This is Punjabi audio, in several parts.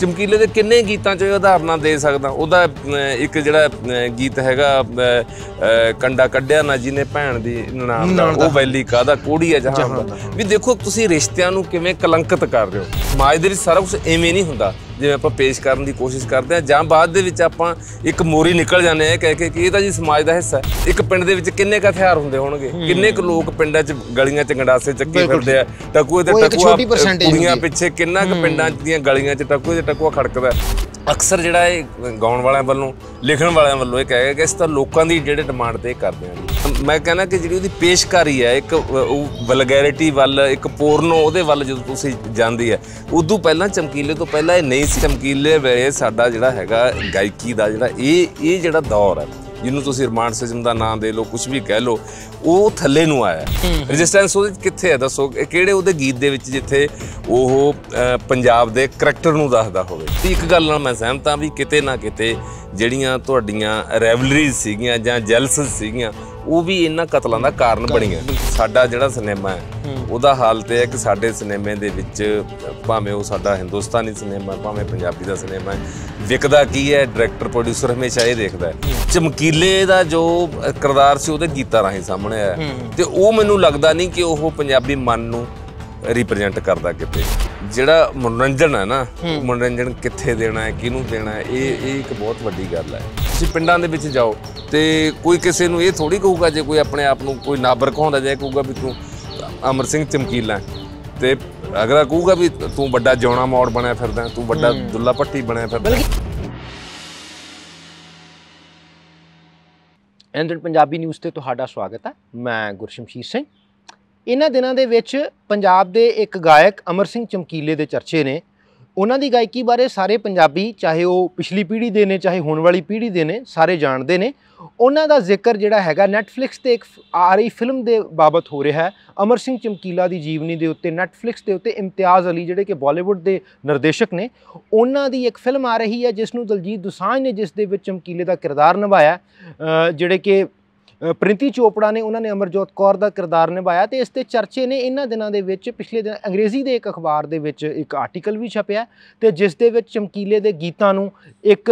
ਚਮਕੀਲੇ ਦੇ ਕਿੰਨੇ ਗੀਤਾਂ 'ਚ ਉਦਾਹਰਨਾਂ ਦੇ ਸਕਦਾ ਉਹਦਾ ਇੱਕ ਜਿਹੜਾ ਗੀਤ ਹੈਗਾ ਕੰਡਾ ਕੱਢਿਆ ਨਾ ਜੀ ਨੇ ਭੈਣ ਦੀ ਨਾਮ ਦਾ ਉਹ ਵੈਲੀ ਕਾਦਾ ਕੋੜੀ ਹੈ ਜਹਾਂ ਵੀ ਦੇਖੋ ਤੁਸੀਂ ਰਿਸ਼ਤਿਆਂ ਨੂੰ ਕਿਵੇਂ ਕਲੰਕਿਤ ਕਰ ਰਹੇ ਹੋ ਸਮਾਜ ਦੇ ਵਿੱਚ ਸਾਰਾ ਕੁਝ ਐਵੇਂ ਨਹੀਂ ਹੁੰਦਾ ਜਿਵੇਂ ਆਪਾਂ ਪੇਸ਼ ਕਰਨ ਦੀ ਕੋਸ਼ਿਸ਼ ਕਰਦੇ ਆ ਜਾਂ ਬਾਅਦ ਦੇ ਵਿੱਚ ਆਪਾਂ ਇੱਕ ਮੋਰੀ ਨਿਕਲ ਜਾਂਦੇ ਆ ਇਹ ਕਹਿ ਕੇ ਕਿ ਇਹ ਤਾਂ ਜੀ ਸਮਾਜ ਦਾ ਹਿੱਸਾ ਹੈ ਇੱਕ ਪਿੰਡ ਦੇ ਵਿੱਚ ਕਿੰਨੇ ਕ ਹਥਿਆਰ ਹੁੰਦੇ ਹੋਣਗੇ ਕਿੰਨੇ ਕ ਲੋਕ ਪਿੰਡਾਂ 'ਚ ਗਲੀਆਂ 'ਚ ਗੰਡਾਸੇ ਚੱਕੀ ਫਿਰਦੇ ਆ ਟਕੂਏ ਤੇ ਟਕੂਆ ਕੁੜੀਆਂ ਪਿੱਛੇ ਕਿੰਨਾ ਕ ਪਿੰਡਾਂ 'ਚ ਦੀਆਂ ਗਲੀਆਂ 'ਚ ਟਕੂਏ ਤੇ ਟਕੂਆ ਖੜਕਦਾ ਅਕਸਰ ਜਿਹੜਾ ਇਹ ਗਾਉਣ ਵਾਲਿਆਂ ਵੱਲੋਂ ਲਿਖਣ ਵਾਲਿਆਂ ਵੱਲੋਂ ਇਹ ਕਹੇਗਾ ਕਿ ਇਸ ਤਾਂ ਲੋਕਾਂ ਦੀ ਜਿਹੜੇ ਡਿਮਾਂਡ ਤੇ ਕਰਦੇ ਆ ਮੈਂ ਕਹਿੰਦਾ ਕਿ ਜਿਹੜੀ ਉਹਦੀ ਪੇਸ਼ਕਾਰੀ ਹੈ ਇੱਕ ਵਲਗੈਰਿਟੀ ਵੱਲ ਇੱਕ ਪੋਰਨੋ ਉਹਦੇ ਵੱਲ ਜਦੋਂ ਤੁਸੀਂ ਜਾਂਦੀ ਹੈ ਉਦੋਂ ਪਹਿਲਾਂ ਚਮਕੀਲੇ ਤੋਂ ਪਹਿਲਾਂ ਇਹ ਨਹੀਂ ਸੀ ਚਮਕੀਲੇ ਵੇਲੇ ਸਾਡਾ ਜਿਹੜਾ ਹੈਗਾ ਗਾਇਕੀ ਦਾ ਜਿਹੜਾ ਇਹ ਇਹ ਜਿਹੜਾ ਦੌਰ ਹੈ ਜਿਹਨੂੰ ਤੁਸੀਂ ਰਿਮਾਂਡ ਸਿਜ਼ਮ ਦਾ ਨਾਮ ਦੇ ਲਓ ਕੁਝ ਵੀ ਕਹਿ ਲਓ ਉਹ ਥੱਲੇ ਨੂੰ ਆਇਆ ਰੈਜ਼ਿਸਟੈਂਸ ਉਹ ਕਿੱਥੇ ਹੈ ਦੱਸੋ ਕਿਹੜੇ ਉਹਦੇ ਗੀਤ ਦੇ ਵਿੱਚ ਜਿੱਥੇ ਉਹ ਪੰਜਾਬ ਦੇ ਕਰੈਕਟਰ ਨੂੰ ਦੱਸਦਾ ਹੋਵੇ ਤੇ ਇੱਕ ਗੱਲ ਨਾਲ ਮੈਂ ਸਹਿਮਤ ਵੀ ਕਿਤੇ ਨਾ ਕਿਤੇ ਜਿਹੜੀਆਂ ਤੁਹਾਡੀਆਂ ਰੈਵਲਰੀਜ਼ ਸੀਗੀਆਂ ਜਾਂ ਜੈਲਸਸ ਸੀਗੀਆਂ ਉਹ ਵੀ ਇਹਨਾਂ ਕਤਲਾਂ ਦਾ ਕਾਰਨ ਬਣੀਆਂ ਸਾਡਾ ਜਿਹੜਾ ਸਿਨੇਮਾ ਹੈ ਉਹਦਾ ਹਾਲ ਤੇ ਹੈ ਕਿ ਸਾਡੇ ਸਿਨੇਮੇ ਦੇ ਵਿੱਚ ਭਾਵੇਂ ਉਹ ਸਾਡਾ ਹਿੰਦੁਸਤਾਨੀ ਸਿਨੇਮਾ ਭਾਵੇਂ ਪੰਜਾਬੀ ਦਾ ਸਿਨੇਮਾ ਹੈ ਵਿਕਦਾ ਕੀ ਹੈ ਡਾਇਰੈਕਟਰ ਪ੍ਰੋਡਿਊਸਰ ਹਮੇਸ਼ਾ ਇਹ ਦੇਖਦਾ ਹੈ ਚਮਕੀਲੇ ਦਾ ਜੋ ਕਿਰਦਾਰ ਸੀ ਉਹਦੇ ਗੀਤਾਂ ਰਾਹੀਂ ਸਾਹਮਣੇ ਆਇਆ ਤੇ ਉਹ ਮੈਨੂੰ ਲੱਗਦਾ ਨਹੀਂ ਕਿ ਉਹ ਪੰਜਾਬੀ ਮਨ ਨੂੰ ਰਿਪਰੈਜ਼ੈਂਟ ਕਰਦਾ ਕਿਤੇ ਜਿਹੜਾ ਮਨੋਰੰਜਨ ਹੈ ਨਾ ਮਨੋਰੰਜਨ ਕਿੱਥੇ ਦੇਣਾ ਹੈ ਕਿਹਨੂੰ ਦੇਣਾ ਹੈ ਇਹ ਇਹ ਇੱਕ ਬਹੁਤ ਵੱਡੀ ਗੱਲ ਹੈ ਤੁਸੀਂ ਪਿੰਡਾਂ ਦੇ ਵਿੱਚ ਜਾਓ ਤੇ ਕੋਈ ਕਿਸੇ ਨੂੰ ਇਹ ਥੋੜੀ ਕਹੂਗਾ ਜੇ ਕੋਈ ਆਪਣੇ ਆਪ ਨੂੰ ਕੋਈ ਨਾਬਰ ਕਹਾਉਂਦਾ ਜਾਏ ਕਹੂਗਾ ਵੀ ਤੂੰ ਅਮਰ ਸਿੰਘ ਚਮਕੀਲਾ ਤੇ ਅਗਲਾ ਕਹੂਗਾ ਵੀ ਤੂੰ ਵੱਡਾ ਜੌਣਾ ਮੌੜ ਬਣਿਆ ਫਿਰਦਾ ਤੂੰ ਵੱਡਾ ਦੁੱਲਾ ਪੱਟੀ ਬਣਿਆ ਫਿਰਦਾ ਐਂਡਰ ਪੰਜਾਬੀ ਨਿਊਜ਼ ਤੇ ਤੁਹਾਡਾ ਸਵਾਗਤ ਹੈ ਮੈਂ ਗੁਰਸ਼ਮਸ਼ੀਰ ਸਿੰਘ ਇਹਨਾਂ ਦਿਨਾਂ ਦੇ ਵਿੱਚ ਪੰਜਾਬ ਦੇ ਇੱਕ ਗਾਇਕ ਅਮਰ ਸਿੰਘ ਚਮਕੀਲੇ ਦੇ ਚਰਚੇ ਨੇ ਉਹਨਾਂ ਦੀ ਗਾਇਕੀ ਬਾਰੇ ਸਾਰੇ ਪੰਜਾਬੀ ਚਾਹੇ ਉਹ ਪਿਛਲੀ ਪੀੜ੍ਹੀ ਦੇ ਨੇ ਚਾਹੇ ਹੁਣ ਵਾਲੀ ਪੀੜ੍ਹੀ ਦੇ ਨੇ ਸਾਰੇ ਜਾਣਦੇ ਨੇ ਉਹਨਾਂ ਦਾ ਜ਼ਿਕਰ ਜਿਹੜਾ ਹੈਗਾ ਨੈਟਫਲਿਕਸ ਤੇ ਇੱਕ ਆ ਰਹੀ ਫਿਲਮ ਦੇ ਬਾਬਤ ਹੋ ਰਿਹਾ ਹੈ ਅਮਰ ਸਿੰਘ ਚਮਕੀਲਾ ਦੀ ਜੀਵਨੀ ਦੇ ਉੱਤੇ ਨੈਟਫਲਿਕਸ ਦੇ ਉੱਤੇ ਇਮਤਿਆਜ਼ ਅਲੀ ਜਿਹੜੇ ਕਿ ਬਾਲੀਵੁੱਡ ਦੇ ਨਿਰਦੇਸ਼ਕ ਨੇ ਉਹਨਾਂ ਦੀ ਇੱਕ ਫਿਲਮ ਆ ਰਹੀ ਹੈ ਜਿਸ ਨੂੰ ਦਲਜੀਤ ਦੁਸਾਂਝ ਨੇ ਜਿਸ ਦੇ ਵਿੱਚ ਚਮਕੀਲੇ ਦਾ ਕਿਰਦਾਰ ਨਿਭਾਇਆ ਜਿਹੜੇ ਕਿ ਪ੍ਰਿੰਤੀ ਚੋਪੜਾ ਨੇ ਉਹਨਾਂ ਨੇ ਅਮਰਜੋਤ ਕੌਰ ਦਾ ਕਿਰਦਾਰ ਨਿਭਾਇਆ ਤੇ ਇਸ ਤੇ ਚਰਚੇ ਨੇ ਇਹਨਾਂ ਦਿਨਾਂ ਦੇ ਵਿੱਚ ਪਿਛਲੇ ਦਿਨ ਅੰਗਰੇਜ਼ੀ ਦੇ ਇੱਕ ਅਖਬਾਰ ਦੇ ਵਿੱਚ ਇੱਕ ਆਰਟੀਕਲ ਵੀ ਛਪਿਆ ਤੇ ਜਿਸ ਦੇ ਵਿੱਚ ਚਮਕੀਲੇ ਦੇ ਗੀਤਾਂ ਨੂੰ ਇੱਕ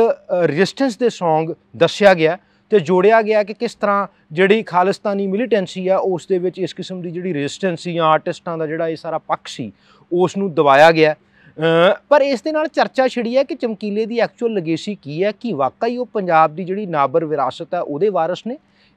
ਰੈਜ਼ਿਸਟੈਂਸ ਦੇ Song ਦੱਸਿਆ ਗਿਆ ਤੇ ਜੋੜਿਆ ਗਿਆ ਕਿ ਕਿਸ ਤਰ੍ਹਾਂ ਜਿਹੜੀ ਖਾਲਿਸਤਾਨੀ ਮਿਲੀਟੈਂਸੀ ਆ ਉਸ ਦੇ ਵਿੱਚ ਇਸ ਕਿਸਮ ਦੀ ਜਿਹੜੀ ਰੈਜ਼ਿਸਟੈਂਸੀ ਜਾਂ ਆਰਟਿਸਟਾਂ ਦਾ ਜਿਹੜਾ ਇਹ ਸਾਰਾ ਪੱਖ ਸੀ ਉਸ ਨੂੰ ਦਬਾਇਆ ਗਿਆ ਪਰ ਇਸ ਦੇ ਨਾਲ ਚਰਚਾ ਛਿੜੀ ਹੈ ਕਿ ਚਮਕੀਲੇ ਦੀ ਐਕਚੁਅਲ ਲਗੇਸੀ ਕੀ ਹੈ ਕਿ ਵਾਕਈ ਉਹ ਪੰਜਾਬ ਦੀ ਜਿਹੜੀ ਨਾਬਰ ਵਿਰਾਸਤ ਹੈ ਉਹਦੇ ਵਾਰਿਸ ਨੇ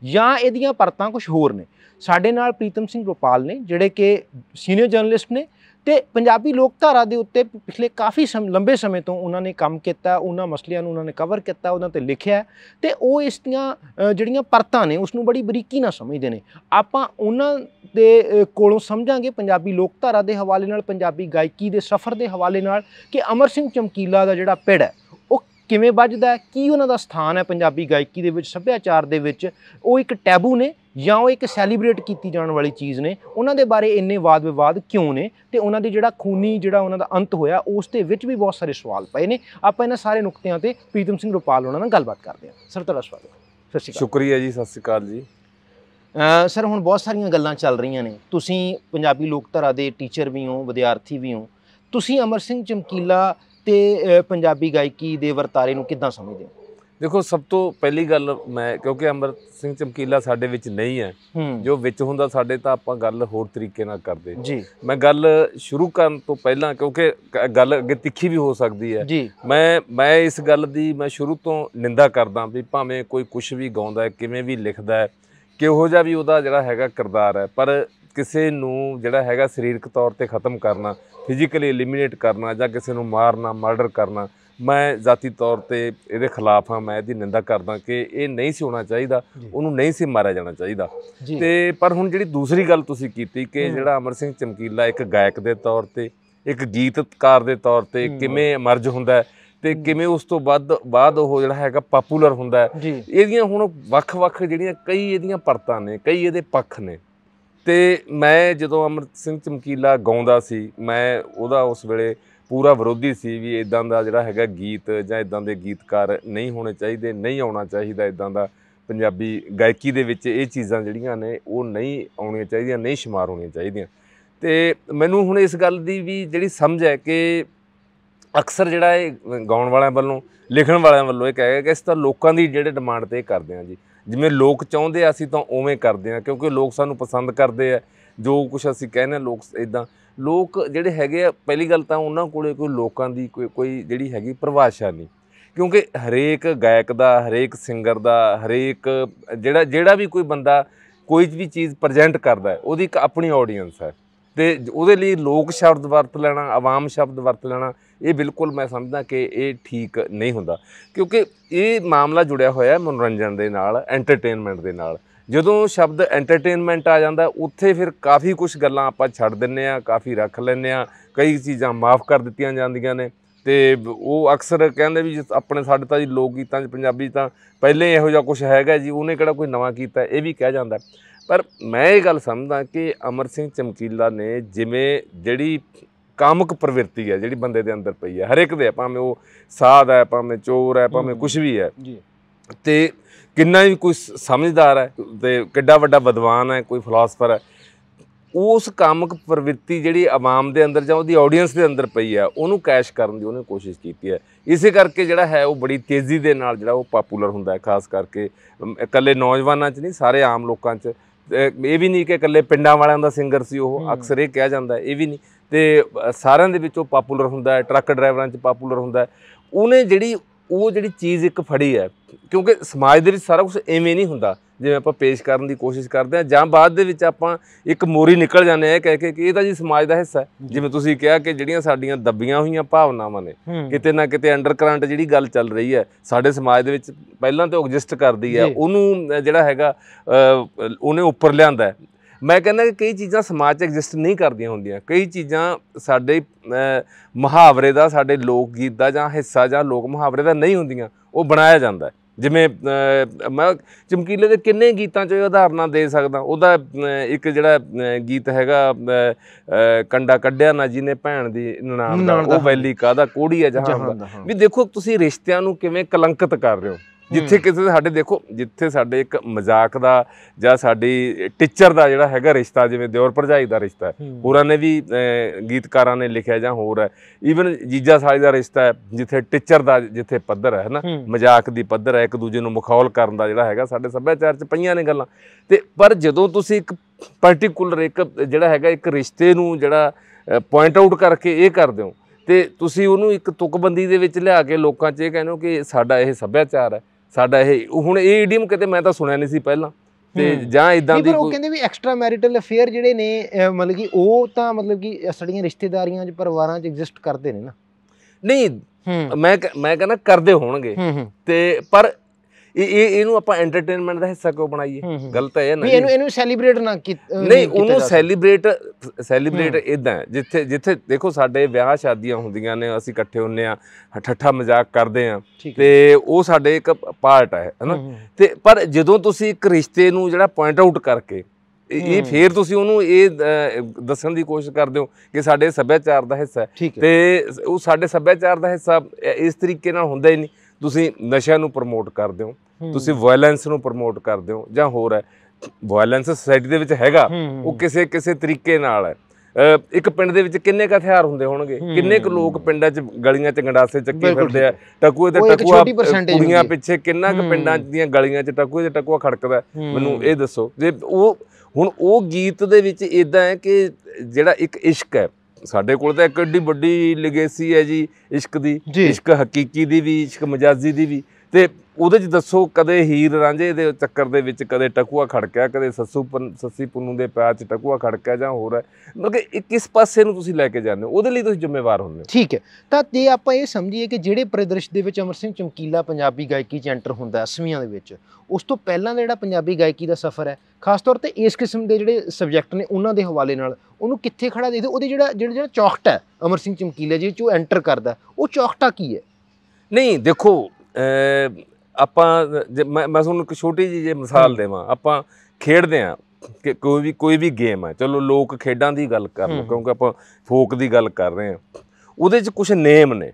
ਜਾਂ ਇਹਦੀਆਂ ਪਰਤਾਂ ਕੁਝ ਹੋਰ ਨੇ ਸਾਡੇ ਨਾਲ ਪ੍ਰੀਤਮ ਸਿੰਘ ਗੋਪਾਲ ਨੇ ਜਿਹੜੇ ਕਿ ਸੀਨੀਅਰ ਜਰਨਲਿਸਟ ਨੇ ਤੇ ਪੰਜਾਬੀ ਲੋਕਧਾਰਾ ਦੇ ਉੱਤੇ ਪਿਛਲੇ ਕਾਫੀ ਲੰਬੇ ਸਮੇਂ ਤੋਂ ਉਹਨਾਂ ਨੇ ਕੰਮ ਕੀਤਾ ਉਹਨਾਂ ਮਸਲਿਆਂ ਨੂੰ ਉਹਨਾਂ ਨੇ ਕਵਰ ਕੀਤਾ ਉਹਨਾਂ ਤੇ ਲਿਖਿਆ ਤੇ ਉਹ ਇਸ ਦੀਆਂ ਜਿਹੜੀਆਂ ਪਰਤਾਂ ਨੇ ਉਸ ਨੂੰ ਬੜੀ ਬਰੀਕੀ ਨਾਲ ਸਮਝਦੇ ਨੇ ਆਪਾਂ ਉਹਨਾਂ ਦੇ ਕੋਲੋਂ ਸਮਝਾਂਗੇ ਪੰਜਾਬੀ ਲੋਕਧਾਰਾ ਦੇ ਹਵਾਲੇ ਨਾਲ ਪੰਜਾਬੀ ਗਾਇਕੀ ਦੇ ਸਫ਼ਰ ਦੇ ਹਵਾਲੇ ਨਾਲ ਕਿ ਅਮਰ ਸਿੰਘ ਚਮਕੀਲਾ ਦਾ ਜਿਹੜਾ ਪਿੜ ਹੈ ਉਹ ਕਿਵੇਂ ਵੱਜਦਾ ਕੀ ਉਹਨਾਂ ਦਾ ਸਥਾਨ ਹੈ ਪੰਜਾਬੀ ਗਾਇਕੀ ਦੇ ਵਿੱਚ ਸੱਭਿਆਚਾਰ ਦੇ ਵਿੱਚ ਉਹ ਇੱਕ ਟੈਬੂ ਨੇ ਜਾਂ ਉਹ ਇੱਕ ਸੈਲੀਬ੍ਰੇਟ ਕੀਤੀ ਜਾਣ ਵਾਲੀ ਚੀਜ਼ ਨੇ ਉਹਨਾਂ ਦੇ ਬਾਰੇ ਇੰਨੇ ਵਾਦ ਵਿਵਾਦ ਕਿਉਂ ਨੇ ਤੇ ਉਹਨਾਂ ਦੀ ਜਿਹੜਾ ਖੂਨੀ ਜਿਹੜਾ ਉਹਨਾਂ ਦਾ ਅੰਤ ਹੋਇਆ ਉਸ ਦੇ ਵਿੱਚ ਵੀ ਬਹੁਤ ਸਾਰੇ ਸਵਾਲ ਪਏ ਨੇ ਆਪਾਂ ਇਹਨਾਂ ਸਾਰੇ ਨੁਕਤਿਆਂ ਤੇ ਪ੍ਰੀਤਮ ਸਿੰਘ ਰੋਪਾਲ ਉਹਨਾਂ ਨਾਲ ਗੱਲਬਾਤ ਕਰਦੇ ਹਾਂ ਸਰ ਤੁਹਾਡਾ ਸਵਾਗਤ ਸਤਿ ਸ਼੍ਰੀ ਅਕਾਲ ਸ਼ੁਕਰੀਆ ਜੀ ਸਤਿ ਸ਼੍ਰੀ ਅਕਾਲ ਜੀ ਸਰ ਹੁਣ ਬਹੁਤ ਸਾਰੀਆਂ ਗੱਲਾਂ ਚੱਲ ਰਹੀਆਂ ਨੇ ਤੁਸੀਂ ਪੰਜਾਬੀ ਲੋਕਧਾਰਾ ਦੇ ਟੀਚਰ ਵੀ ਹੋ ਵਿਦਿਆਰਥੀ ਵੀ ਹੋ ਤੁਸੀਂ ਅਮਰ ਸਿੰਘ ਚਮਕੀਲਾ ਤੇ ਪੰਜਾਬੀ ਗਾਇਕੀ ਦੇ ਵਰਤਾਰੇ ਨੂੰ ਕਿੱਦਾਂ ਸਮਝਦੇ ਹੋ ਦੇਖੋ ਸਭ ਤੋਂ ਪਹਿਲੀ ਗੱਲ ਮੈਂ ਕਿਉਂਕਿ ਅਮਰ ਸਿੰਘ ਚਮਕੀਲਾ ਸਾਡੇ ਵਿੱਚ ਨਹੀਂ ਹੈ ਜੋ ਵਿੱਚ ਹੁੰਦਾ ਸਾਡੇ ਤਾਂ ਆਪਾਂ ਗੱਲ ਹੋਰ ਤਰੀਕੇ ਨਾਲ ਕਰਦੇ ਜੀ ਮੈਂ ਗੱਲ ਸ਼ੁਰੂ ਕਰਨ ਤੋਂ ਪਹਿਲਾਂ ਕਿਉਂਕਿ ਗੱਲ ਅੱਗੇ ਤਿੱਖੀ ਵੀ ਹੋ ਸਕਦੀ ਹੈ ਮੈਂ ਮੈਂ ਇਸ ਗੱਲ ਦੀ ਮੈਂ ਸ਼ੁਰੂ ਤੋਂ ਨਿੰਦਾ ਕਰਦਾ ਵੀ ਭਾਵੇਂ ਕੋਈ ਕੁਝ ਵੀ ਗਾਉਂਦਾ ਹੈ ਕਿਵੇਂ ਵੀ ਲਿਖਦਾ ਹੈ ਕਿਹੋ ਜਿਹਾ ਵੀ ਉਹਦਾ ਜਿਹੜਾ ਹੈਗਾ ਕਿਰਦਾਰ ਹੈ ਪਰ ਕਿਸੇ ਨੂੰ ਜਿਹੜਾ ਹੈਗਾ ਸਰੀਰਕ ਤੌਰ ਤੇ ਖਤਮ ਕਰਨਾ ਫਿਜ਼ੀਕਲੀ ਐਲੀਮੀਨੇਟ ਕਰਨਾ ਜਾਂ ਕਿਸੇ ਨੂੰ ਮਾਰਨਾ ਮਰਡਰ ਕਰਨਾ ਮੈਂ ਜ਼ਾਤੀ ਤੌਰ ਤੇ ਇਹਦੇ ਖਿਲਾਫ ਹਾਂ ਮੈਂ ਇਹਦੀ ਨਿੰਦਾ ਕਰਦਾ ਕਿ ਇਹ ਨਹੀਂ ਸੀ ਹੋਣਾ ਚਾਹੀਦਾ ਉਹਨੂੰ ਨਹੀਂ ਸੀ ਮਾਰਿਆ ਜਾਣਾ ਚਾਹੀਦਾ ਤੇ ਪਰ ਹੁਣ ਜਿਹੜੀ ਦੂਸਰੀ ਗੱਲ ਤੁਸੀਂ ਕੀਤੀ ਕਿ ਜਿਹੜਾ ਅਮਰ ਸਿੰਘ ਚਮਕੀਲਾ ਇੱਕ ਗਾਇਕ ਦੇ ਤੌਰ ਤੇ ਇੱਕ ਗੀਤਕਾਰ ਦੇ ਤੌਰ ਤੇ ਕਿਵੇਂ ਅਮਰਜ ਹੁੰਦਾ ਤੇ ਕਿਵੇਂ ਉਸ ਤੋਂ ਬਾਅਦ ਬਾਅਦ ਉਹ ਜਿਹੜਾ ਹੈਗਾ ਪਪੂਲਰ ਹੁੰਦਾ ਇਹਦੀਆਂ ਹੁਣ ਵੱਖ-ਵੱਖ ਜਿਹੜੀਆਂ ਕਈ ਇਹਦੀਆਂ ਪਰਤਾਂ ਨੇ ਕਈ ਇਹਦੇ ਪੱਖ ਨੇ ਤੇ ਮੈਂ ਜਦੋਂ ਅਮਰਤ ਸਿੰਘ ਚਮਕੀਲਾ ਗਾਉਂਦਾ ਸੀ ਮੈਂ ਉਹਦਾ ਉਸ ਵੇਲੇ ਪੂਰਾ ਵਿਰੋਧੀ ਸੀ ਵੀ ਇਦਾਂ ਦਾ ਜਿਹੜਾ ਹੈਗਾ ਗੀਤ ਜਾਂ ਇਦਾਂ ਦੇ ਗੀਤਕਾਰ ਨਹੀਂ ਹੋਣੇ ਚਾਹੀਦੇ ਨਹੀਂ ਆਉਣਾ ਚਾਹੀਦਾ ਇਦਾਂ ਦਾ ਪੰਜਾਬੀ ਗਾਇਕੀ ਦੇ ਵਿੱਚ ਇਹ ਚੀਜ਼ਾਂ ਜਿਹੜੀਆਂ ਨੇ ਉਹ ਨਹੀਂ ਆਉਣੀਆਂ ਚਾਹੀਦੀਆਂ ਨਹੀਂ شمار ਹੋਣੀਆਂ ਚਾਹੀਦੀਆਂ ਤੇ ਮੈਨੂੰ ਹੁਣ ਇਸ ਗੱਲ ਦੀ ਵੀ ਜਿਹੜੀ ਸਮਝ ਹੈ ਕਿ ਅਕਸਰ ਜਿਹੜਾ ਇਹ ਗਾਉਣ ਵਾਲਿਆਂ ਵੱਲੋਂ ਲਿਖਣ ਵਾਲਿਆਂ ਵੱਲੋਂ ਇਹ ਕਹੇਗਾ ਗਿਆ ਕਿ ਇਸ ਤਾਂ ਲੋਕਾਂ ਦੀ ਜਿਹੜੇ ਡਿਮਾਂਡ ਤੇ ਕਰਦੇ ਆ ਜੀ ਜਿਵੇਂ ਲੋਕ ਚਾਹੁੰਦੇ ਆ ਅਸੀਂ ਤਾਂ ਉਵੇਂ ਕਰਦੇ ਆ ਕਿਉਂਕਿ ਲੋਕ ਸਾਨੂੰ ਪਸੰਦ ਕਰਦੇ ਆ ਜੋ ਕੁਝ ਅਸੀਂ ਕਹਿੰਦੇ ਲੋਕ ਇਦਾਂ ਲੋਕ ਜਿਹੜੇ ਹੈਗੇ ਆ ਪਹਿਲੀ ਗੱਲ ਤਾਂ ਉਹਨਾਂ ਕੋਲੇ ਕੋਈ ਲੋਕਾਂ ਦੀ ਕੋਈ ਜਿਹੜੀ ਹੈਗੀ ਪਰਿਭਾਸ਼ਾ ਨਹੀਂ ਕਿਉਂਕਿ ਹਰੇਕ ਗਾਇਕ ਦਾ ਹਰੇਕ ਸਿੰਗਰ ਦਾ ਹਰੇਕ ਜਿਹੜਾ ਜਿਹੜਾ ਵੀ ਕੋਈ ਬੰਦਾ ਕੋਈ ਵੀ ਚੀਜ਼ ਪ੍ਰੈਜੈਂਟ ਕਰਦਾ ਉਹਦੀ ਇੱਕ ਆਪਣੀ ਆਡੀਅנס ਹੈ ਤੇ ਉਹਦੇ ਲਈ ਲੋਕ ਸ਼ਬਦ ਵਰਤ ਲੈਣਾ ਆਵਾਮ ਸ਼ਬਦ ਵਰਤ ਲੈਣਾ ਇਹ ਬਿਲਕੁਲ ਮੈਂ ਸਮਝਦਾ ਕਿ ਇਹ ਠੀਕ ਨਹੀਂ ਹੁੰਦਾ ਕਿਉਂਕਿ ਇਹ ਮਾਮਲਾ ਜੁੜਿਆ ਹੋਇਆ ਹੈ ਮਨੋਰੰਜਨ ਦੇ ਨਾਲ ਐਂਟਰਟੇਨਮੈਂਟ ਦੇ ਨਾਲ ਜਦੋਂ ਸ਼ਬਦ ਐਂਟਰਟੇਨਮੈਂਟ ਆ ਜਾਂਦਾ ਉੱਥੇ ਫਿਰ ਕਾਫੀ ਕੁਝ ਗੱਲਾਂ ਆਪਾਂ ਛੱਡ ਦਿੰਨੇ ਆ ਕਾਫੀ ਰੱਖ ਲੈਨੇ ਆ ਕਈ ਚੀਜ਼ਾਂ ਮਾਫ ਕਰ ਦਿੱਤੀਆਂ ਜਾਂਦੀਆਂ ਨੇ ਤੇ ਉਹ ਅਕਸਰ ਕਹਿੰਦੇ ਵੀ ਆਪਣੇ ਸਾਡੇ ਤਾਂ ਜੀ ਲੋਕ ਗੀਤਾਂ 'ਚ ਪੰਜਾਬੀ ਤਾਂ ਪਹਿਲੇ ਇਹੋ ਜਿਹਾ ਕੁਝ ਹੈਗਾ ਜੀ ਉਹਨੇ ਕਿਹੜਾ ਕੋਈ ਨਵਾਂ ਕੀਤਾ ਇਹ ਵੀ ਕਹਿ ਜਾਂਦਾ ਪਰ ਮੈਂ ਇਹ ਗੱਲ ਸਮਝਦਾ ਕਿ ਅਮਰ ਸਿੰਘ ਚਮਕੀਲਾ ਨੇ ਜਿਵੇਂ ਜਿਹੜੀ ਕਾਮਕ ਪ੍ਰਵਿਰਤੀ ਹੈ ਜਿਹੜੀ ਬੰਦੇ ਦੇ ਅੰਦਰ ਪਈ ਹੈ ਹਰ ਇੱਕ ਦੇ ਭਾਵੇਂ ਉਹ ਸਾਧ ਹੈ ਭਾਵੇਂ ਚੋਰ ਹੈ ਭਾਵੇਂ ਕੁਝ ਵੀ ਹੈ ਜੀ ਤੇ ਕਿੰਨਾ ਹੀ ਕੋਈ ਸਮਝਦਾਰ ਹੈ ਤੇ ਕਿੱਡਾ ਵੱਡਾ ਵਿਦਵਾਨ ਹੈ ਕੋਈ ਫਿਲਾਸਫਰ ਹੈ ਉਸ ਕਾਮਕ ਪ੍ਰਵਿਰਤੀ ਜਿਹੜੀ ਆਵਾਮ ਦੇ ਅੰਦਰ ਜਾਂ ਉਹਦੀ ਆਡੀਅנס ਦੇ ਅੰਦਰ ਪਈ ਹੈ ਉਹਨੂੰ ਕੈਸ਼ ਕਰਨ ਦੀ ਉਹਨੇ ਕੋਸ਼ਿਸ਼ ਕੀਤੀ ਹੈ ਇਸੇ ਕਰਕੇ ਜਿਹੜਾ ਹੈ ਉਹ ਬੜੀ ਤੇਜ਼ੀ ਦੇ ਨਾਲ ਜਿਹੜਾ ਉਹ ਪਪੂਲਰ ਹੁੰਦਾ ਹੈ ਖਾਸ ਕਰਕੇ ਇਕੱਲੇ ਨੌਜਵਾਨਾਂ 'ਚ ਨਹੀਂ ਸਾਰੇ ਆਮ ਲੋਕਾਂ 'ਚ ਇਹ ਵੀ ਨਹੀਂ ਕਿ ਇਕੱਲੇ ਪਿੰਡਾਂ ਵਾਲਿਆਂ ਦਾ ਸਿੰਗਰ ਸੀ ਉਹ ਅਕਸਰ ਇਹ ਕਿਹਾ ਜਾਂਦਾ ਇਹ ਵੀ ਨਹੀਂ ਤੇ ਸਾਰਿਆਂ ਦੇ ਵਿੱਚ ਉਹ ਪਪੂਲਰ ਹੁੰਦਾ ਹੈ ਟਰੱਕ ਡਰਾਈਵਰਾਂ 'ਚ ਪਪੂਲਰ ਹੁੰਦਾ ਹੈ ਉਹਨੇ ਜਿਹੜੀ ਉਹ ਜਿਹੜੀ ਚੀਜ਼ ਇੱਕ ਫੜੀ ਹੈ ਕਿਉਂਕਿ ਸਮਾਜ ਦੇ ਵਿੱਚ ਸਾਰਾ ਕੁਝ ਐਵੇਂ ਨਹੀਂ ਹੁੰਦਾ ਜਿਵੇਂ ਆਪਾਂ ਪੇਸ਼ ਕਰਨ ਦੀ ਕੋਸ਼ਿਸ਼ ਕਰਦੇ ਆ ਜਾਂ ਬਾਅਦ ਦੇ ਵਿੱਚ ਆਪਾਂ ਇੱਕ ਮੋਰੀ ਨਿਕਲ ਜਾਂਦੇ ਆ ਕਹਿ ਕੇ ਕਿ ਇਹ ਤਾਂ ਜੀ ਸਮਾਜ ਦਾ ਹਿੱਸਾ ਹੈ ਜਿਵੇਂ ਤੁਸੀਂ ਕਿਹਾ ਕਿ ਜਿਹੜੀਆਂ ਸਾਡੀਆਂ ਦੱਬੀਆਂ ਹੋਈਆਂ ਭਾਵਨਾਵਾਂ ਨੇ ਕਿਤੇ ਨਾ ਕਿਤੇ ਅੰਡਰ ਕਰੰਟ ਜਿਹੜੀ ਗੱਲ ਚੱਲ ਰਹੀ ਹੈ ਸਾਡੇ ਸਮਾਜ ਦੇ ਵਿੱਚ ਪਹਿਲਾਂ ਤਾਂ ਐਗਜ਼ਿਸਟ ਕਰਦੀ ਹੈ ਉਹਨੂੰ ਜਿਹੜਾ ਹੈਗਾ ਉਹਨੇ ਉੱਪਰ ਲਿਆਂਦਾ ਮੈਂ ਕਹਿੰਦਾ ਕਿ ਕਈ ਚੀਜ਼ਾਂ ਸਮਾਜ 'ਚ ਐਗਜ਼ਿਸਟ ਨਹੀਂ ਕਰਦੀਆਂ ਹੁੰਦੀਆਂ ਕਈ ਚੀਜ਼ਾਂ ਸਾਡੇ ਮੁਹਾਵਰੇ ਦਾ ਸਾਡੇ ਲੋਕ ਗੀਤ ਦਾ ਜਾਂ ਹਿੱਸਾ ਜਾਂ ਲੋਕ ਮੁਹਾਵਰੇ ਦਾ ਨਹੀਂ ਹੁੰਦੀਆਂ ਉਹ ਬਣਾਇਆ ਜਾਂਦਾ ਜਿਵੇਂ ਮੈਂ ਚਮਕੀਲੇ ਦੇ ਕਿੰਨੇ ਗੀਤਾਂ 'ਚ ਉਦਾਹਰਨਾਂ ਦੇ ਸਕਦਾ ਉਹਦਾ ਇੱਕ ਜਿਹੜਾ ਗੀਤ ਹੈਗਾ ਕੰਡਾ ਕੱਢਿਆ ਨਾ ਜੀ ਨੇ ਭੈਣ ਦੀ ਨਾਮ ਦਾ ਉਹ ਵੈਲੀ ਕਾਦਾ ਕੋੜੀ ਹੈ ਜਹਾਂ ਵੀ ਦੇਖੋ ਤੁਸੀਂ ਰਿਸ਼ਤਿਆਂ ਨੂੰ ਕਿਵੇਂ ਕਲੰਕਿਤ ਕਰ ਰਹੇ ਹੋ ਜਿੱਥੇ ਕਿਸੇ ਸਾਡੇ ਦੇਖੋ ਜਿੱਥੇ ਸਾਡੇ ਇੱਕ ਮਜ਼ਾਕ ਦਾ ਜਾਂ ਸਾਡੀ ਟੀਚਰ ਦਾ ਜਿਹੜਾ ਹੈਗਾ ਰਿਸ਼ਤਾ ਜਿਵੇਂ ਦਿਓਰ ਭਰਜਾਈ ਦਾ ਰਿਸ਼ਤਾ ਹੈ ਹੋਰਾਂ ਨੇ ਵੀ ਗੀਤਕਾਰਾਂ ਨੇ ਲਿਖਿਆ ਜਾਂ ਹੋਰ ਹੈ ਈਵਨ ਜੀਜਾ ਸਾਲੀ ਦਾ ਰਿਸ਼ਤਾ ਹੈ ਜਿੱਥੇ ਟੀਚਰ ਦਾ ਜਿੱਥੇ ਪੱਧਰ ਹੈ ਹਨਾ ਮਜ਼ਾਕ ਦੀ ਪੱਧਰ ਹੈ ਇੱਕ ਦੂਜੇ ਨੂੰ ਮਖੌਲ ਕਰਨ ਦਾ ਜਿਹੜਾ ਹੈਗਾ ਸਾਡੇ ਸੱਭਿਆਚਾਰ 'ਚ ਪਈਆਂ ਨੇ ਗੱਲਾਂ ਤੇ ਪਰ ਜਦੋਂ ਤੁਸੀਂ ਇੱਕ ਪਾਰਟਿਕੂਲਰ ਇੱਕ ਜਿਹੜਾ ਹੈਗਾ ਇੱਕ ਰਿਸ਼ਤੇ ਨੂੰ ਜਿਹੜਾ ਪੁਆਇੰਟ ਆਊਟ ਕਰਕੇ ਇਹ ਕਰਦੇ ਹੋ ਤੇ ਤੁਸੀਂ ਉਹਨੂੰ ਇੱਕ ਤੁਕਬੰਦੀ ਦੇ ਵਿੱਚ ਲਿਆ ਕੇ ਲੋਕਾਂ 'ਚ ਇਹ ਕਹਿੰਦੇ ਹੋ ਕਿ ਸਾਡਾ ਇਹ ਸੱਭਿਆਚਾਰ ਹੈ ਸਾਡਾ ਇਹ ਹੁਣ ਇਹ ਈਡੀਅਮ ਕਿਤੇ ਮੈਂ ਤਾਂ ਸੁਣਿਆ ਨਹੀਂ ਸੀ ਪਹਿਲਾਂ ਤੇ ਜਾਂ ਇਦਾਂ ਦੀ ਉਹ ਕਹਿੰਦੇ ਵੀ ਐਕਸਟਰਾ ਮੈਰਿਟਲ ਅਫੇਅਰ ਜਿਹੜੇ ਨੇ ਮਤਲਬ ਕਿ ਉਹ ਤਾਂ ਮਤਲਬ ਕਿ ਸੜੀਆਂ ਰਿਸ਼ਤੇਦਾਰੀਆਂ 'ਚ ਪਰਿਵਾਰਾਂ 'ਚ ਐਗਜ਼ਿਸਟ ਕਰਦੇ ਨੇ ਨਾ ਨਹੀਂ ਮੈਂ ਮੈਂ ਕਹਿੰਦਾ ਕਰਦੇ ਹੋਣਗੇ ਤੇ ਪਰ ਇਹ ਇਹ ਇਹਨੂੰ ਆਪਾਂ ਐਂਟਰਟੇਨਮੈਂਟ ਦਾ ਹਿੱਸਾ ਕਿਉਂ ਬਣਾਈਏ ਗਲਤ ਹੈ ਨਹੀਂ ਇਹਨੂੰ ਇਹਨੂੰ ਸੈਲੀਬ੍ਰੇਟ ਨਾ ਨਹੀਂ ਉਹਨੂੰ ਸੈਲੀਬ੍ਰੇਟ ਸੈਲੀਬ੍ਰੇਟ ਇਦਾਂ ਜਿੱਥੇ ਜਿੱਥੇ ਦੇਖੋ ਸਾਡੇ ਵਿਆਹ ਸ਼ਾਦੀਆਂ ਹੁੰਦੀਆਂ ਨੇ ਅਸੀਂ ਇਕੱਠੇ ਹੁੰਨੇ ਆ ਠੱਠਾ ਮਜ਼ਾਕ ਕਰਦੇ ਆ ਤੇ ਉਹ ਸਾਡੇ ਇੱਕ ਪਾਰਟ ਹੈ ਹਨਾ ਤੇ ਪਰ ਜਦੋਂ ਤੁਸੀਂ ਇੱਕ ਰਿਸ਼ਤੇ ਨੂੰ ਜਿਹੜਾ ਪੁਆਇੰਟ ਆਊਟ ਕਰਕੇ ਇਹ ਫੇਰ ਤੁਸੀਂ ਉਹਨੂੰ ਇਹ ਦੱਸਣ ਦੀ ਕੋਸ਼ਿਸ਼ ਕਰਦੇ ਹੋ ਕਿ ਸਾਡੇ ਸੱਭਿਆਚਾਰ ਦਾ ਹਿੱਸਾ ਹੈ ਤੇ ਉਹ ਸਾਡੇ ਸੱਭਿਆਚਾਰ ਦਾ ਹਿੱਸਾ ਇਸ ਤਰੀਕੇ ਨਾਲ ਹੁੰਦਾ ਹੀ ਨਹੀਂ ਤੁਸੀਂ ਨਸ਼ਿਆਂ ਨੂੰ ਪ੍ਰਮੋਟ ਕਰਦੇ ਹੋ ਤੁਸੀਂ ਵਾਇਲੈਂਸ ਨੂੰ ਪ੍ਰਮੋਟ ਕਰਦੇ ਹੋ ਜਾਂ ਹੋਰ ਹੈ ਵਾਇਲੈਂਸ ਸੋਸਾਇਟੀ ਦੇ ਵਿੱਚ ਹੈਗਾ ਉਹ ਕਿਸੇ ਕਿਸੇ ਤਰੀਕੇ ਨਾਲ ਹੈ ਇੱਕ ਪਿੰਡ ਦੇ ਵਿੱਚ ਕਿੰਨੇ ਕ ਹਥਿਆਰ ਹੁੰਦੇ ਹੋਣਗੇ ਕਿੰਨੇ ਕ ਲੋਕ ਪਿੰਡਾਂ 'ਚ ਗਲੀਆਂ 'ਚ ਗੰਡਾਸੇ ਚੱਕੀ ਫਿਰਦੇ ਆ ਟਕੂਏ ਤੇ ਟਕੂਆ ਕੁੜੀਆਂ ਪਿੱਛੇ ਕਿੰਨਾ ਕ ਪਿੰਡਾਂ ਦੀਆਂ ਗਲੀਆਂ 'ਚ ਟਕੂਏ ਤੇ ਟਕੂਆ ਖੜਕਦਾ ਮੈਨੂੰ ਇਹ ਦੱਸੋ ਜੇ ਉਹ ਹੁਣ ਉਹ ਗੀਤ ਦੇ ਵਿੱਚ ਇਦਾਂ ਹੈ ਕਿ ਜਿਹੜਾ ਇੱਕ ਇਸ਼ਕ ਹੈ ਸਾਡੇ ਕੋਲ ਤਾਂ ਇੱਕ ਏਡੀ ਵੱਡੀ ਲਿਗੇਸੀ ਹੈ ਜੀ ਇਸ਼ਕ ਦੀ ਇਸ਼ਕ ਹਕੀਕੀ ਦੀ ਵੀ ਇਸ਼ਕ ਮਜਾਜ਼ੀ ਦੀ ਵੀ ਤੇ ਉਹਦੇ 'ਚ ਦੱਸੋ ਕਦੇ ਹੀਰ ਰਾਂਝੇ ਦੇ ਚੱਕਰ ਦੇ ਵਿੱਚ ਕਦੇ ਟਕੂਆ ਖੜਕਿਆ ਕਦੇ ਸੱਸੂ ਸੱਸੀ ਪੁੰਨੂ ਦੇ ਪਿਆਰ 'ਚ ਟਕੂਆ ਖੜਕਿਆ ਜਾਂ ਹੋਰ ਹੈ ਮਤਲਬ ਕਿਸ ਪਾਸੇ ਨੂੰ ਤੁਸੀਂ ਲੈ ਕੇ ਜਾਂਦੇ ਹੋ ਉਹਦੇ ਲਈ ਤੁਸੀਂ ਜ਼ਿੰਮੇਵਾਰ ਹੁੰਦੇ ਹੋ ਠੀਕ ਹੈ ਤਾਂ ਜੇ ਆਪਾਂ ਇਹ ਸਮਝੀਏ ਕਿ ਜਿਹੜੇ ਪ੍ਰਦਰਸ਼ ਦੇ ਵਿੱਚ ਅਮਰ ਸਿੰਘ ਚਮਕੀਲਾ ਪੰਜਾਬੀ ਗਾਇਕੀ 'ਚ ਐਂਟਰ ਹੁੰਦਾ ਅਸਮੀਆਂ ਦੇ ਵਿੱਚ ਉਸ ਤੋਂ ਪਹਿਲਾਂ ਦਾ ਜਿਹੜਾ ਪੰਜਾਬੀ ਗਾਇਕੀ ਦਾ ਸਫ਼ਰ ਹੈ ਖਾਸ ਤੌਰ ਤੇ ਇਸ ਕਿਸਮ ਦੇ ਜਿਹੜੇ ਸਬਜੈਕਟ ਨੇ ਉਹਨਾਂ ਦੇ ਹਵਾਲੇ ਨਾਲ ਉਹਨੂੰ ਕਿੱਥੇ ਖੜਾ ਦੇਖਦੇ ਉਹਦੇ ਜਿਹੜਾ ਜਿਹੜਾ ਚੌਕਟ ਹੈ ਅਮਰ ਸਿੰਘ ਚਮਕੀਲਾ ਜੀ ਚੋਂ ਐਂਟਰ ਕਰਦਾ ਉਹ ਚੌਕਟਾ ਕੀ ਹੈ ਨਹੀਂ ਦੇਖੋ ਆਪਾਂ ਮੈਂ ਮੈਂ ਤੁਹਾਨੂੰ ਇੱਕ ਛੋਟੀ ਜਿਹੀ ਜੇ ਮਿਸਾਲ ਦੇਵਾਂ ਆਪਾਂ ਖੇਡਦੇ ਆ ਕਿ ਕੋਈ ਵੀ ਕੋਈ ਵੀ ਗੇਮ ਹੈ ਚਲੋ ਲੋਕ ਖੇਡਾਂ ਦੀ ਗੱਲ ਕਰ ਲਓ ਕਿਉਂਕਿ ਆਪਾਂ ਫੋਕ ਦੀ ਗੱਲ ਕਰ ਰਹੇ ਆ ਉਹਦੇ 'ਚ ਕੁਝ ਨੇਮ ਨੇ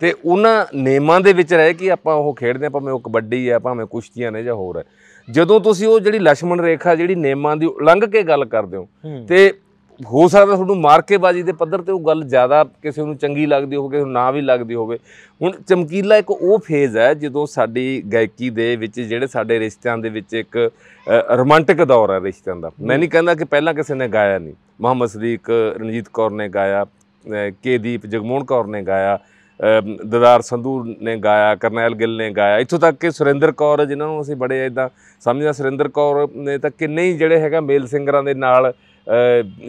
ਤੇ ਉਹਨਾਂ ਨੇਮਾਂ ਦੇ ਵਿੱਚ ਰਹਿ ਕੇ ਆਪਾਂ ਉਹ ਖੇਡਦੇ ਆ ਭਾਵੇਂ ਉਹ ਕਬੱਡੀ ਆ ਭਾਵੇਂ ਕੁਸ਼ਤੀਆਂ ਨੇ ਜਾਂ ਹੋਰ ਹੈ ਜਦੋਂ ਤੁਸੀਂ ਉਹ ਜਿਹੜੀ ਲక్ష్మణ ਰੇਖਾ ਜਿਹੜੀ ਨੇਮਾਂ ਦੀ ਉਲੰਘ ਕੇ ਗੱਲ ਕਰਦੇ ਹੋ ਤੇ ਹੋ ਸਕਦਾ ਤੁਹਾਨੂੰ ਮਾਰਕੇਬਾਜ਼ੀ ਦੇ ਪੱਧਰ ਤੇ ਉਹ ਗੱਲ ਜ਼ਿਆਦਾ ਕਿਸੇ ਨੂੰ ਚੰਗੀ ਲੱਗਦੀ ਹੋਵੇ ਕਿਸੇ ਨੂੰ ਨਾ ਵੀ ਲੱਗਦੀ ਹੋਵੇ ਹੁਣ ਚਮਕੀਲਾ ਇੱਕ ਉਹ ਫੇਜ਼ ਹੈ ਜਦੋਂ ਸਾਡੀ ਗਾਇਕੀ ਦੇ ਵਿੱਚ ਜਿਹੜੇ ਸਾਡੇ ਰਿਸ਼ਤਿਆਂ ਦੇ ਵਿੱਚ ਇੱਕ ਰੋਮਾਂਟਿਕ ਦੌਰ ਹੈ ਰਿਸ਼ਤਿਆਂ ਦਾ ਮੈਂ ਨਹੀਂ ਕਹਿੰਦਾ ਕਿ ਪਹਿਲਾਂ ਕਿਸੇ ਨੇ ਗਾਇਆ ਨਹੀਂ ਮੁਹੰਮਦ ਸਦੀਕ ਰਣਜੀਤ ਕੌਰ ਨੇ ਗਾਇਆ ਕੇਦੀਪ ਜਗਮੋਹਨ ਕੌਰ ਨੇ ਗਾਇਆ ਦਦਾਰ ਸੰਧੂ ਨੇ ਗਾਇਆ ਕਰਨੈਲ ਗਿੱਲ ਨੇ ਗਾਇਆ ਇੱਥੋਂ ਤੱਕ ਕਿ ਸੁਰਿੰਦਰ ਕੌਰ ਜਿਨ੍ਹਾਂ ਨੂੰ ਅਸੀਂ ਬੜੇ ਇਦਾਂ ਸਮਝਦਾ ਸੁਰਿੰਦਰ ਕੌਰ ਨੇ ਤਾਂ ਕਿੰਨੇ ਹੀ ਜਿਹੜੇ ਹੈਗਾ ਮੇਲ ਸਿੰਗਰਾਂ ਦੇ ਨਾਲ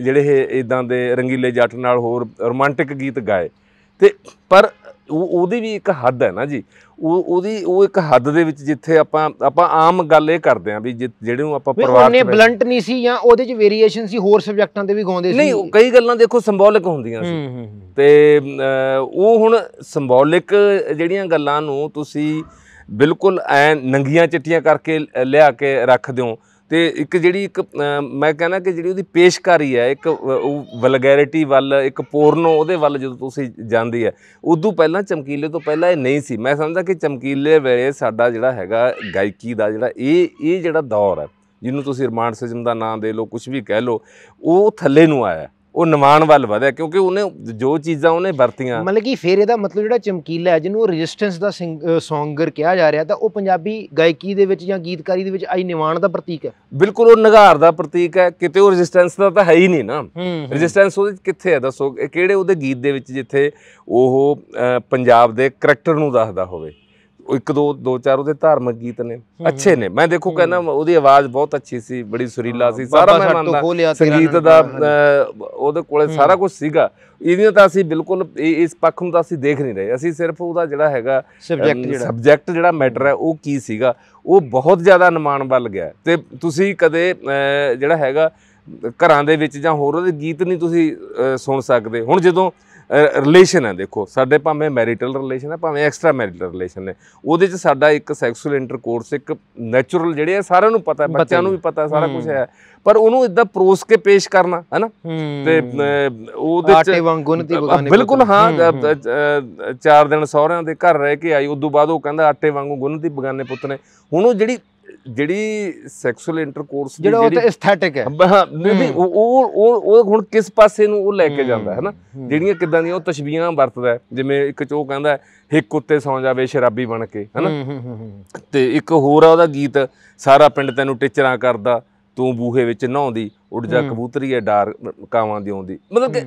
ਜਿਹੜੇ ਇਹ ਇਦਾਂ ਦੇ ਰੰਗੀਲੇ ਜੱਟ ਨਾਲ ਹੋਰ ਰੋਮਾਂਟਿਕ ਗੀਤ ਗਾਏ ਤੇ ਪਰ ਉਹਦੀ ਵੀ ਇੱਕ ਹੱਦ ਹੈ ਨਾ ਜੀ ਉਹ ਉਹਦੀ ਉਹ ਇੱਕ ਹੱਦ ਦੇ ਵਿੱਚ ਜਿੱਥੇ ਆਪਾਂ ਆਪਾਂ ਆਮ ਗੱਲ ਇਹ ਕਰਦੇ ਆਂ ਵੀ ਜਿਹੜੇ ਨੂੰ ਆਪਾਂ ਪਰਿਵਾਰ ਉਹਨੇ ਬਲੰਟ ਨਹੀਂ ਸੀ ਜਾਂ ਉਹਦੇ ਚ ਵੇਰੀਏਸ਼ਨ ਸੀ ਹੋਰ ਸਬਜੈਕਟਾਂ ਤੇ ਵੀ ਗਾਉਂਦੇ ਸੀ ਨਹੀਂ ਕਈ ਗੱਲਾਂ ਦੇਖੋ ਸਿੰਬੋਲਿਕ ਹੁੰਦੀਆਂ ਸੀ ਤੇ ਉਹ ਹੁਣ ਸਿੰਬੋਲਿਕ ਜਿਹੜੀਆਂ ਗੱਲਾਂ ਨੂੰ ਤੁਸੀਂ ਬਿਲਕੁਲ ਐ ਨੰਗੀਆਂ ਚਿੱਟੀਆਂ ਕਰਕੇ ਲਿਆ ਕੇ ਰੱਖ ਦਿਓ ਤੇ ਇੱਕ ਜਿਹੜੀ ਇੱਕ ਮੈਂ ਕਹਿੰਦਾ ਕਿ ਜਿਹੜੀ ਉਹਦੀ ਪੇਸ਼ਕਾਰੀ ਹੈ ਇੱਕ ਉਹ ਵਲਗੈਰਿਟੀ ਵੱਲ ਇੱਕ ਪੋਰਨੋ ਉਹਦੇ ਵੱਲ ਜਦੋਂ ਤੁਸੀਂ ਜਾਂਦੀ ਹੈ ਉਦੋਂ ਪਹਿਲਾਂ ਚਮਕੀਲੇ ਤੋਂ ਪਹਿਲਾਂ ਇਹ ਨਹੀਂ ਸੀ ਮੈਂ ਸਮਝਦਾ ਕਿ ਚਮਕੀਲੇ ਵੇਲੇ ਸਾਡਾ ਜਿਹੜਾ ਹੈਗਾ ਗਾਇਕੀ ਦਾ ਜਿਹੜਾ ਇਹ ਇਹ ਜਿਹੜਾ ਦੌਰ ਹੈ ਜਿਹਨੂੰ ਤੁਸੀਂ ਰਮਾਨ ਸਿਜਮ ਦਾ ਨਾਮ ਦੇ ਲਓ ਕੁਝ ਵੀ ਕਹਿ ਲਓ ਉਹ ਥੱਲੇ ਨੂੰ ਆਇਆ ਉਹ ਨਿਮਾਣ ਵੱਲ ਵਧਿਆ ਕਿਉਂਕਿ ਉਹਨੇ ਜੋ ਚੀਜ਼ਾਂ ਉਹਨੇ ਵਰਤੀਆਂ ਮਤਲਬ ਕਿ ਫਿਰ ਇਹਦਾ ਮਤਲਬ ਜਿਹੜਾ ਚਮਕੀਲਾ ਹੈ ਜਿਹਨੂੰ ਰੈਜ਼ਿਸਟੈਂਸ ਦਾ ਸੌਂਗਰ ਕਿਹਾ ਜਾ ਰਿਹਾ ਤਾਂ ਉਹ ਪੰਜਾਬੀ ਗਾਇਕੀ ਦੇ ਵਿੱਚ ਜਾਂ ਗੀਤਕਾਰੀ ਦੇ ਵਿੱਚ ਆਈ ਨਿਵਾਣ ਦਾ ਪ੍ਰਤੀਕ ਹੈ ਬਿਲਕੁਲ ਉਹ ਨਿਗਾਰ ਦਾ ਪ੍ਰਤੀਕ ਹੈ ਕਿਤੇ ਉਹ ਰੈਜ਼ਿਸਟੈਂਸ ਦਾ ਤਾਂ ਹੈ ਹੀ ਨਹੀਂ ਨਾ ਰੈਜ਼ਿਸਟੈਂਸ ਉਹਦੇ ਕਿੱਥੇ ਹੈ ਦੱਸੋ ਕਿਹੜੇ ਉਹਦੇ ਗੀਤ ਦੇ ਵਿੱਚ ਜਿੱਥੇ ਉਹ ਪੰਜਾਬ ਦੇ ਕਰੈਕਟਰ ਨੂੰ ਦੱਸਦਾ ਹੋਵੇ ਇੱਕ ਦੋ ਦੋ ਚਾਰ ਉਹਦੇ ਧਾਰਮਿਕ ਗੀਤ ਨੇ ਅੱਛੇ ਨੇ ਮੈਂ ਦੇਖੋ ਕਹਿੰਦਾ ਉਹਦੀ ਆਵਾਜ਼ ਬਹੁਤ ਅੱਛੀ ਸੀ ਬੜੀ ਸੁਰੀਲਾ ਸੀ ਸਾਰਾ ਮੈਂ ਮੰਨਦਾ ਸੰਗੀਤ ਦਾ ਉਹਦੇ ਕੋਲੇ ਸਾਰਾ ਕੁਝ ਸੀਗਾ ਇਹਦੀਆਂ ਤਾਂ ਅਸੀਂ ਬਿਲਕੁਲ ਇਸ ਪੱਖ ਨੂੰ ਤਾਂ ਅਸੀਂ ਦੇਖ ਨਹੀਂ ਰਹੇ ਅਸੀਂ ਸਿਰਫ ਉਹਦਾ ਜਿਹੜਾ ਹੈਗਾ ਸਬਜੈਕਟ ਜਿਹੜਾ ਮੈਟਰ ਹੈ ਉਹ ਕੀ ਸੀਗਾ ਉਹ ਬਹੁਤ ਜ਼ਿਆਦਾ ਅਨੁਮਾਨ ਵੱਲ ਗਿਆ ਤੇ ਤੁਸੀਂ ਕਦੇ ਜਿਹੜਾ ਹੈਗਾ ਘਰਾਂ ਦੇ ਵਿੱਚ ਜਾਂ ਹੋਰ ਉਹਦੇ ਗੀਤ ਨਹੀਂ ਤੁਸੀਂ ਸੁਣ ਸਕਦੇ ਹੁਣ ਜਦੋਂ ਰਿਲੇਸ਼ਨ ਹੈ ਦੇਖੋ ਸਾਡੇ ਭਾਵੇਂ ਮੈਰਿਟਲ ਰਿਲੇਸ਼ਨ ਹੈ ਭਾਵੇਂ ਐਕਸਟਰਾ ਮੈਰਿਟਲ ਰਿਲੇਸ਼ਨ ਨੇ ਉਹਦੇ 'ਚ ਸਾਡਾ ਇੱਕ ਸੈਕਸੂਅਲ ਇੰਟਰਕੋਰਸ ਇੱਕ ਨੈਚੁਰਲ ਜਿਹੜੇ ਆ ਸਾਰਿਆਂ ਨੂੰ ਪਤਾ ਹੈ ਬੱਚਿਆਂ ਨੂੰ ਵੀ ਪਤਾ ਸਾਰਾ ਕੁਝ ਹੈ ਪਰ ਉਹਨੂੰ ਇਦਾਂ ਪਰੋਸ ਕੇ ਪੇਸ਼ ਕਰਨਾ ਹੈ ਨਾ ਤੇ ਉਹਦੇ 'ਚ ਆਟੇ ਵਾਂਗੂ ਨਹੀਂ ਬਗਾਨੇ ਬਿਲਕੁਲ ਹਾਂ ਚਾਰ ਦਿਨ ਸਹੁਰਿਆਂ ਦੇ ਘਰ ਰਹਿ ਕੇ ਆਈ ਉਸ ਤੋਂ ਬਾਅਦ ਉਹ ਕਹਿੰਦਾ ਆਟੇ ਵਾਂਗੂ ਗੁੰਨਤੀ ਬਗਾਨੇ ਪੁੱਤ ਨੇ ਹੁਣ ਉਹ ਜਿਹੜੀ ਜਿਹੜੀ ਸੈਕਸੁਅਲ ਇੰਟਰਕੋਰਸ ਦੀ ਜਿਹੜਾ ਉਹ ਐਸਥੈਟਿਕ ਹੈ ਨਹੀਂ ਉਹ ਉਹ ਉਹ ਹੁਣ ਕਿਸ ਪਾਸੇ ਨੂੰ ਉਹ ਲੈ ਕੇ ਜਾਂਦਾ ਹੈ ਨਾ ਜਿਹੜੀਆਂ ਕਿਦਾਂ ਦੀਆਂ ਉਹ ਤਸ਼ਬੀਹਾਂ ਵਰਤਦਾ ਜਿਵੇਂ ਇੱਕ ਚੋ ਕਹਿੰਦਾ ਇੱਕ ਉੱਤੇ ਸੌ ਜਾਵੇ ਸ਼ਰਾਬੀ ਬਣ ਕੇ ਨਾ ਤੇ ਇੱਕ ਹੋਰ ਆ ਉਹਦਾ ਗੀਤ ਸਾਰਾ ਪਿੰਡ ਤੈਨੂੰ ਟਿਚਰਾਂ ਕਰਦਾ ਤੂੰ ਬੂਹੇ ਵਿੱਚ ਨਹਾਉਂਦੀ ਉੱਡ ਜਾ ਕਬੂਤਰੀਏ ਡਾਰ ਕਾਵਾਂ ਦੀ ਆਉਂਦੀ ਮਤਲਬ ਕਿ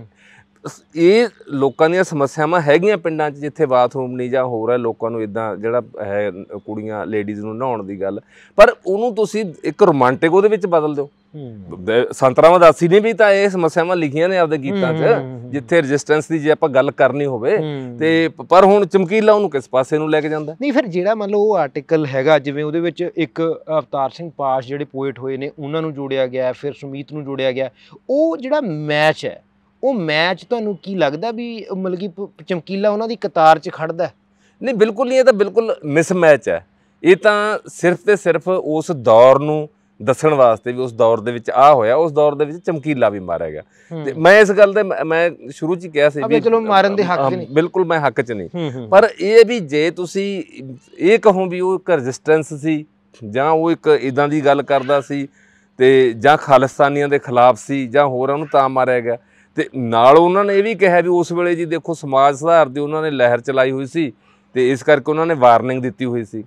ਇਹ ਲੋਕਾਂ ਦੀਆਂ ਸਮੱਸਿਆਵਾਂ ਹੈਗੀਆਂ ਪਿੰਡਾਂ 'ਚ ਜਿੱਥੇ ਬਾਥਰੂਮ ਨਹੀਂ ਜਾਂ ਹੋਰ ਹੈ ਲੋਕਾਂ ਨੂੰ ਇਦਾਂ ਜਿਹੜਾ ਹੈ ਕੁੜੀਆਂ ਲੇਡੀਜ਼ ਨੂੰ ਨਹਾਉਣ ਦੀ ਗੱਲ ਪਰ ਉਹਨੂੰ ਤੁਸੀਂ ਇੱਕ ਰੋਮਾਂਟਿਕ ਉਹਦੇ ਵਿੱਚ ਬਦਲ ਦਿਓ ਸੰਤਰਾਵਾ ਦਾਸੀ ਨੇ ਵੀ ਤਾਂ ਇਹ ਸਮੱਸਿਆਵਾਂ ਲਿਖੀਆਂ ਨੇ ਆਪਦੇ ਗੀਤਾਂ 'ਚ ਜਿੱਥੇ ਰੈਜ਼ਿਸਟੈਂਸ ਦੀ ਜੇ ਆਪਾਂ ਗੱਲ ਕਰਨੀ ਹੋਵੇ ਤੇ ਪਰ ਹੁਣ ਚਮਕੀਲਾ ਉਹਨੂੰ ਕਿਸ ਪਾਸੇ ਨੂੰ ਲੈ ਕੇ ਜਾਂਦਾ ਨਹੀਂ ਫਿਰ ਜਿਹੜਾ ਮੰਨ ਲਓ ਉਹ ਆਰਟੀਕਲ ਹੈਗਾ ਜਿਵੇਂ ਉਹਦੇ ਵਿੱਚ ਇੱਕ ਅਵਤਾਰ ਸਿੰਘ ਪਾਸ਼ ਜਿਹੜੇ ਪੋਇਟ ਹੋਏ ਨੇ ਉਹਨਾਂ ਨੂੰ ਜੋੜਿਆ ਗਿਆ ਫਿਰ ਸੁਮੀਤ ਨੂੰ ਜੋੜਿਆ ਗਿਆ ਉਹ ਜਿਹੜਾ ਮੈਚ ਹੈ ਉਹ ਮੈਚ ਤੁਹਾਨੂੰ ਕੀ ਲੱਗਦਾ ਵੀ ਮਤਲਬ ਕਿ ਚਮਕੀਲਾ ਉਹਨਾਂ ਦੀ ਕਤਾਰ 'ਚ ਖੜਦਾ ਨਹੀਂ ਬਿਲਕੁਲ ਨਹੀਂ ਇਹ ਤਾਂ ਬਿਲਕੁਲ ਮਿਸ ਮੈਚ ਹੈ ਇਹ ਤਾਂ ਸਿਰਫ ਤੇ ਸਿਰਫ ਉਸ ਦੌਰ ਨੂੰ ਦੱਸਣ ਵਾਸਤੇ ਵੀ ਉਸ ਦੌਰ ਦੇ ਵਿੱਚ ਆ ਹੋਇਆ ਉਸ ਦੌਰ ਦੇ ਵਿੱਚ ਚਮਕੀਲਾ ਵੀ ਮਾਰਿਆ ਗਿਆ ਤੇ ਮੈਂ ਇਸ ਗੱਲ ਦੇ ਮੈਂ ਸ਼ੁਰੂ ਚ ਹੀ ਕਿਹਾ ਸੀ ਵੀ ਚਲੋ ਮਾਰਨ ਦੇ ਹੱਕ ਨਹੀਂ ਬਿਲਕੁਲ ਮੈਂ ਹੱਕ ਚ ਨਹੀਂ ਪਰ ਇਹ ਵੀ ਜੇ ਤੁਸੀਂ ਇਹ ਕਹੋ ਵੀ ਉਹ ਇੱਕ ਰੈਜ਼ਿਸਟੈਂਸ ਸੀ ਜਾਂ ਉਹ ਇੱਕ ਇਦਾਂ ਦੀ ਗੱਲ ਕਰਦਾ ਸੀ ਤੇ ਜਾਂ ਖਾਲਸਤਾਨੀਆਂ ਦੇ ਖਿਲਾਫ ਸੀ ਜਾਂ ਹੋਰ ਉਹਨੂੰ ਤਾਂ ਮਾਰਿਆ ਗਿਆ ਤੇ ਨਾਲ ਉਹਨਾਂ ਨੇ ਇਹ ਵੀ ਕਿਹਾ ਵੀ ਉਸ ਵੇਲੇ ਜੀ ਦੇਖੋ ਸਮਾਜ ਸੁਧਾਰ ਦੀ ਉਹਨਾਂ ਨੇ ਲਹਿਰ ਚਲਾਈ ਹੋਈ ਸੀ ਤੇ ਇਸ ਕਰਕੇ ਉਹਨਾਂ ਨੇ ਵਾਰਨਿੰਗ ਦਿੱਤੀ ਹੋਈ ਸੀ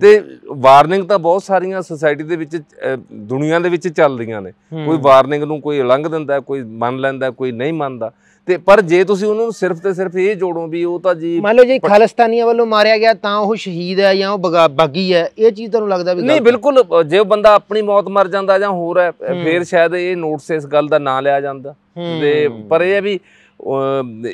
ਤੇ ਵਾਰਨਿੰਗ ਤਾਂ ਬਹੁਤ ਸਾਰੀਆਂ ਸੋਸਾਇਟੀ ਦੇ ਵਿੱਚ ਦੁਨੀਆ ਦੇ ਵਿੱਚ ਚੱਲਦੀਆਂ ਨੇ ਕੋਈ ਵਾਰਨਿੰਗ ਨੂੰ ਕੋਈ ਉਲੰਘ ਦਿੰਦਾ ਕੋਈ ਮੰਨ ਲੈਂਦਾ ਕੋਈ ਨਹੀਂ ਮੰਨਦਾ ਤੇ ਪਰ ਜੇ ਤੁਸੀਂ ਉਹਨੂੰ ਸਿਰਫ ਤੇ ਸਿਰਫ ਇਹ ਜੋੜੋ ਵੀ ਉਹ ਤਾਂ ਜੀ ਮੰਨ ਲਓ ਜੇ ਖਾਲਸਤਾਨੀਆਂ ਵੱਲੋਂ ਮਾਰਿਆ ਗਿਆ ਤਾਂ ਉਹ ਸ਼ਹੀਦ ਹੈ ਜਾਂ ਉਹ ਬਾਗੀ ਹੈ ਇਹ ਚੀਜ਼ ਤੁਹਾਨੂੰ ਲੱਗਦਾ ਵੀ ਨਹੀਂ ਬਿਲਕੁਲ ਜੇ ਉਹ ਬੰਦਾ ਆਪਣੀ ਮੌਤ ਮਰ ਜਾਂਦਾ ਜਾਂ ਹੋਰ ਹੈ ਫੇਰ ਸ਼ਾਇਦ ਇਹ ਨੋਟਿਸ ਇਸ ਗੱਲ ਦਾ ਨਾਂ ਲਿਆ ਜਾਂਦਾ ਤੇ ਪਰ ਇਹ ਵੀ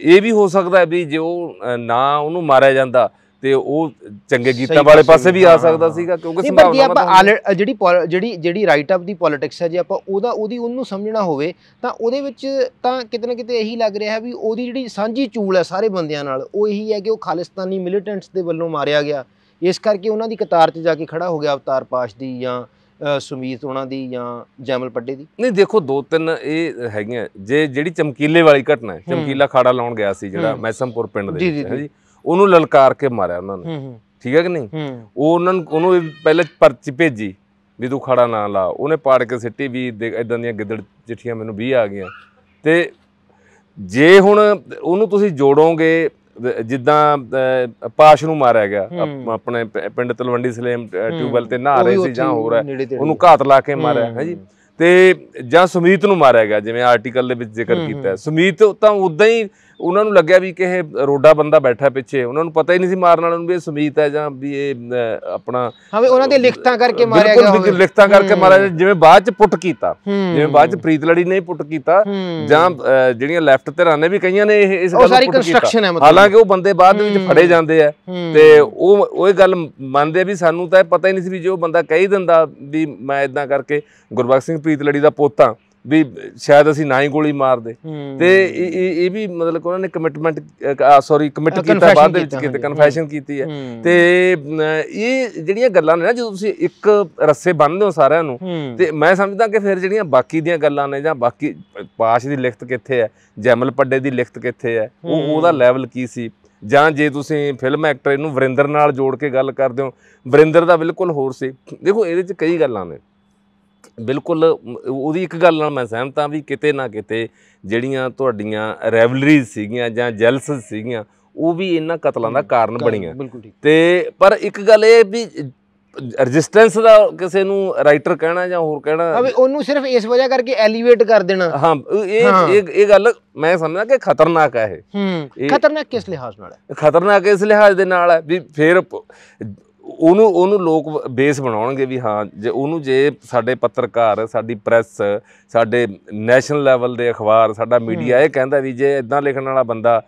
ਇਹ ਵੀ ਹੋ ਸਕਦਾ ਵੀ ਜੇ ਉਹ ਨਾ ਉਹਨੂੰ ਮਾਰਿਆ ਜਾਂਦਾ ਤੇ ਉਹ ਚੰਗੇ ਗੀਤਾਂ ਵਾਲੇ ਪਾਸੇ ਵੀ ਆ ਸਕਦਾ ਸੀਗਾ ਕਿਉਂਕਿ ਸੰਭਾਵਨਾ ਆਪਾਂ ਜਿਹੜੀ ਜਿਹੜੀ ਜਿਹੜੀ ਰਾਈਟ ਅਪ ਦੀ ਪੋਲਿਟਿਕਸ ਹੈ ਜੇ ਆਪਾਂ ਉਹਦਾ ਉਹਦੀ ਉਹਨੂੰ ਸਮਝਣਾ ਹੋਵੇ ਤਾਂ ਉਹਦੇ ਵਿੱਚ ਤਾਂ ਕਿਤੇ ਨਾ ਕਿਤੇ ਇਹੀ ਲੱਗ ਰਿਹਾ ਵੀ ਉਹਦੀ ਜਿਹੜੀ ਸਾਂਝੀ ਚੂਲ ਹੈ ਸਾਰੇ ਬੰਦਿਆਂ ਨਾਲ ਉਹ ਇਹੀ ਹੈ ਕਿ ਉਹ ਖਾਲਿਸਤਾਨੀ ਮਿਲੀਟੈਂਟਸ ਦੇ ਵੱਲੋਂ ਮਾਰਿਆ ਗਿਆ ਇਸ ਕਰਕੇ ਉਹਨਾਂ ਦੀ ਕਤਾਰ 'ਚ ਜਾ ਕੇ ਖੜਾ ਹੋ ਗਿਆ ਅਵਤਾਰ ਪਾਸ਼ ਦੀ ਜਾਂ ਸੁਮੀਤ ਉਹਨਾਂ ਦੀ ਜਾਂ ਜੈਮਲ ਪੱਡੇ ਦੀ ਨਹੀਂ ਦੇਖੋ ਦੋ ਤਿੰਨ ਇਹ ਹੈਗੀਆਂ ਜੇ ਜਿਹੜੀ ਚਮਕੀਲੇ ਵਾਲੀ ਘਟਨਾ ਹੈ ਚਮਕੀਲਾ ਖਾੜਾ ਲਾਉਣ ਗਿਆ ਸੀ ਜਿਹੜਾ ਮੈਸਮਪੁਰ ਪਿੰਡ ਦੇ ਵਿੱਚ ਹੈ ਜੀ ਉਹਨੂੰ ਲਲਕਾਰ ਕੇ ਮਾਰਿਆ ਉਹਨਾਂ ਨੇ ਠੀਕ ਹੈ ਕਿ ਨਹੀਂ ਉਹ ਉਹਨਾਂ ਨੂੰ ਪਹਿਲੇ ਪਰਚੀ ਭੇਜੀ ਵੀ ਤੂੰ ਖੜਾ ਨਾ ਲਾ ਉਹਨੇ ਪਾੜ ਕੇ ਸਿੱਟੀ ਵੀ ਇਦਾਂ ਦੀਆਂ ਗਿੱਦੜ ਚਿੱਠੀਆਂ ਮੈਨੂੰ ਵੀ ਆ ਗਈਆਂ ਤੇ ਜੇ ਹੁਣ ਉਹਨੂੰ ਤੁਸੀਂ ਜੋੜੋਗੇ ਜਿੱਦਾਂ ਪਾਸ਼ ਨੂੰ ਮਾਰਿਆ ਗਿਆ ਆਪਣੇ ਪਿੰਡ ਤਲਵੰਡੀ ਸਲੇਮ ਟਿਊਬਲ ਤੇ ਨਹਾ ਰਹੇ ਸੀ ਜਾਂ ਹੋਰ ਹੈ ਉਹਨੂੰ ਘਾਤ ਲਾ ਕੇ ਮਾਰਿਆ ਹੈ ਜੀ ਤੇ ਜਾਂ ਸੁਮੀਤ ਨੂੰ ਮਾਰਿਆ ਗਿਆ ਜਿਵੇਂ ਆਰਟੀਕਲ ਦੇ ਵਿੱਚ ਜ਼ਿਕਰ ਕੀਤਾ ਹੈ ਸੁਮੀਤ ਤਾਂ ਉਦਾਂ ਹੀ ਉਹਨਾਂ ਨੂੰ ਲੱਗਿਆ ਵੀ ਕਿ ਇਹ ਰੋਡਾ ਬੰਦਾ ਬੈਠਾ ਪਿੱਛੇ ਉਹਨਾਂ ਨੂੰ ਪਤਾ ਹੀ ਨਹੀਂ ਸੀ ਮਾਰਨ ਵਾਲਾ ਨੂੰ ਵੀ ਇਹ ਸਮੀਤ ਹੈ ਜਾਂ ਵੀ ਇਹ ਆਪਣਾ ਹਾਂ ਵੀ ਉਹਨਾਂ ਦੇ ਲਿਖਤਾਂ ਕਰਕੇ ਮਾਰਿਆ ਗਿਆ ਬਿਲਕੁਲ ਲਿਖਤਾਂ ਕਰਕੇ ਮਾਰਿਆ ਜਿਵੇਂ ਬਾਅਦ ਚ ਪੁੱਟ ਕੀਤਾ ਜਿਵੇਂ ਬਾਅਦ ਚ ਪ੍ਰੀਤ ਲੜੀ ਨੇ ਪੁੱਟ ਕੀਤਾ ਜਾਂ ਜਿਹੜੀਆਂ ਲੈਫਟ ਤੇ ਰਾਨੇ ਵੀ ਕਈਆਂ ਨੇ ਇਹ ਇਸ ਗੱਲ ਨੂੰ ਸਾਰੀ ਕੰਸਟਰਕਸ਼ਨ ਹੈ ਮਤਲਬ ਹਾਲਾਂਕਿ ਉਹ ਬੰਦੇ ਬਾਅਦ ਵਿੱਚ ਫੜੇ ਜਾਂਦੇ ਆ ਤੇ ਉਹ ਉਹ ਇਹ ਗੱਲ ਮੰਨਦੇ ਵੀ ਸਾਨੂੰ ਤਾਂ ਪਤਾ ਹੀ ਨਹੀਂ ਸੀ ਵੀ ਜੋ ਬੰਦਾ ਕਹਿ ਦਿੰਦਾ ਵੀ ਮੈਂ ਇਦਾਂ ਕਰਕੇ ਗੁਰਬਖਸ਼ ਸਿੰਘ ਪ੍ਰੀਤ ਲੜੀ ਦਾ ਪੋਤਾ ਵੀ ਸ਼ਾਇਦ ਅਸੀਂ ਨਾ ਹੀ ਗੋਲੀ ਮਾਰਦੇ ਤੇ ਇਹ ਵੀ ਮਤਲਬ ਕਿ ਉਹਨਾਂ ਨੇ ਕਮਿਟਮੈਂਟ ਸੌਰੀ ਕਮਿਟ ਕੀਤਾ ਬਾਅਦ ਦੇ ਵਿੱਚ ਕੀਤਾ ਕਨਫੈਸ਼ਨ ਕੀਤੀ ਹੈ ਤੇ ਇਹ ਜਿਹੜੀਆਂ ਗੱਲਾਂ ਨੇ ਨਾ ਜਦੋਂ ਤੁਸੀਂ ਇੱਕ ਰੱਸੇ ਬੰਨਦੇ ਹੋ ਸਾਰਿਆਂ ਨੂੰ ਤੇ ਮੈਂ ਸਮਝਦਾ ਕਿ ਫਿਰ ਜਿਹੜੀਆਂ ਬਾਕੀ ਦੀਆਂ ਗੱਲਾਂ ਨੇ ਜਾਂ ਬਾਕੀ ਪਾਸ਼ ਦੀ ਲਿਖਤ ਕਿੱਥੇ ਹੈ ਜੈਮਲ ਪੱਡੇ ਦੀ ਲਿਖਤ ਕਿੱਥੇ ਹੈ ਉਹ ਉਹਦਾ ਲੈਵਲ ਕੀ ਸੀ ਜਾਂ ਜੇ ਤੁਸੀਂ ਫਿਲਮ ਐਕਟਰ ਇਹਨੂੰ ਵਰਿੰਦਰ ਨਾਲ ਜੋੜ ਕੇ ਗੱਲ ਕਰਦੇ ਹੋ ਵਰਿੰਦਰ ਦਾ ਬਿਲਕੁਲ ਹੋਰ ਸੀ ਦੇਖੋ ਇਹਦੇ 'ਚ ਕਈ ਗੱਲਾਂ ਨੇ ਬਿਲਕੁਲ ਉਹਦੀ ਇੱਕ ਗੱਲ ਨਾਲ ਮੈਂ ਸਹਿਮਤ ਹਾਂ ਵੀ ਕਿਤੇ ਨਾ ਕਿਤੇ ਜਿਹੜੀਆਂ ਤੁਹਾਡੀਆਂ ਰੈਵਲਰੀਜ਼ ਸੀਗੀਆਂ ਜਾਂ ਜੈਲਸ ਸੀਗੀਆਂ ਉਹ ਵੀ ਇਹਨਾਂ ਕਤਲਾਂ ਦਾ ਕਾਰਨ ਬਣੀਆਂ ਤੇ ਪਰ ਇੱਕ ਗੱਲ ਇਹ ਵੀ ਰੈਜ਼ਿਸਟੈਂਸ ਦਾ ਕਿਸੇ ਨੂੰ ਰਾਈਟਰ ਕਹਿਣਾ ਜਾਂ ਹੋਰ ਕਹਿਣਾ ਅਬੇ ਉਹਨੂੰ ਸਿਰਫ ਇਸ ਵਜ੍ਹਾ ਕਰਕੇ ਐਲੀਵੇਟ ਕਰ ਦੇਣਾ ਹਾਂ ਇਹ ਇਹ ਗੱਲ ਮੈਂ ਸਮਝਦਾ ਕਿ ਖਤਰਨਾਕ ਹੈ ਇਹ ਹੂੰ ਖਤਰਨਾਕ ਕਿਸ ਲਿਹਾਜ਼ ਨਾਲ ਹੈ ਖਤਰਨਾਕ ਇਸ ਲਿਹਾਜ਼ ਦੇ ਨਾਲ ਹੈ ਵੀ ਫਿਰ ਉਹਨੂੰ ਉਹਨੂੰ ਲੋਕ ਬੇਸ ਬਣਾਉਣਗੇ ਵੀ ਹਾਂ ਜੇ ਉਹਨੂੰ ਜੇ ਸਾਡੇ ਪੱਤਰਕਾਰ ਸਾਡੀ ਪ੍ਰੈਸ ਸਾਡੇ ਨੈਸ਼ਨਲ ਲੈਵਲ ਦੇ ਅਖਬਾਰ ਸਾਡਾ ਮੀਡੀਆ ਇਹ ਕਹਿੰਦਾ ਵੀ ਜੇ ਇਦਾਂ ਲਿਖਣ ਵਾਲਾ ਬੰਦਾ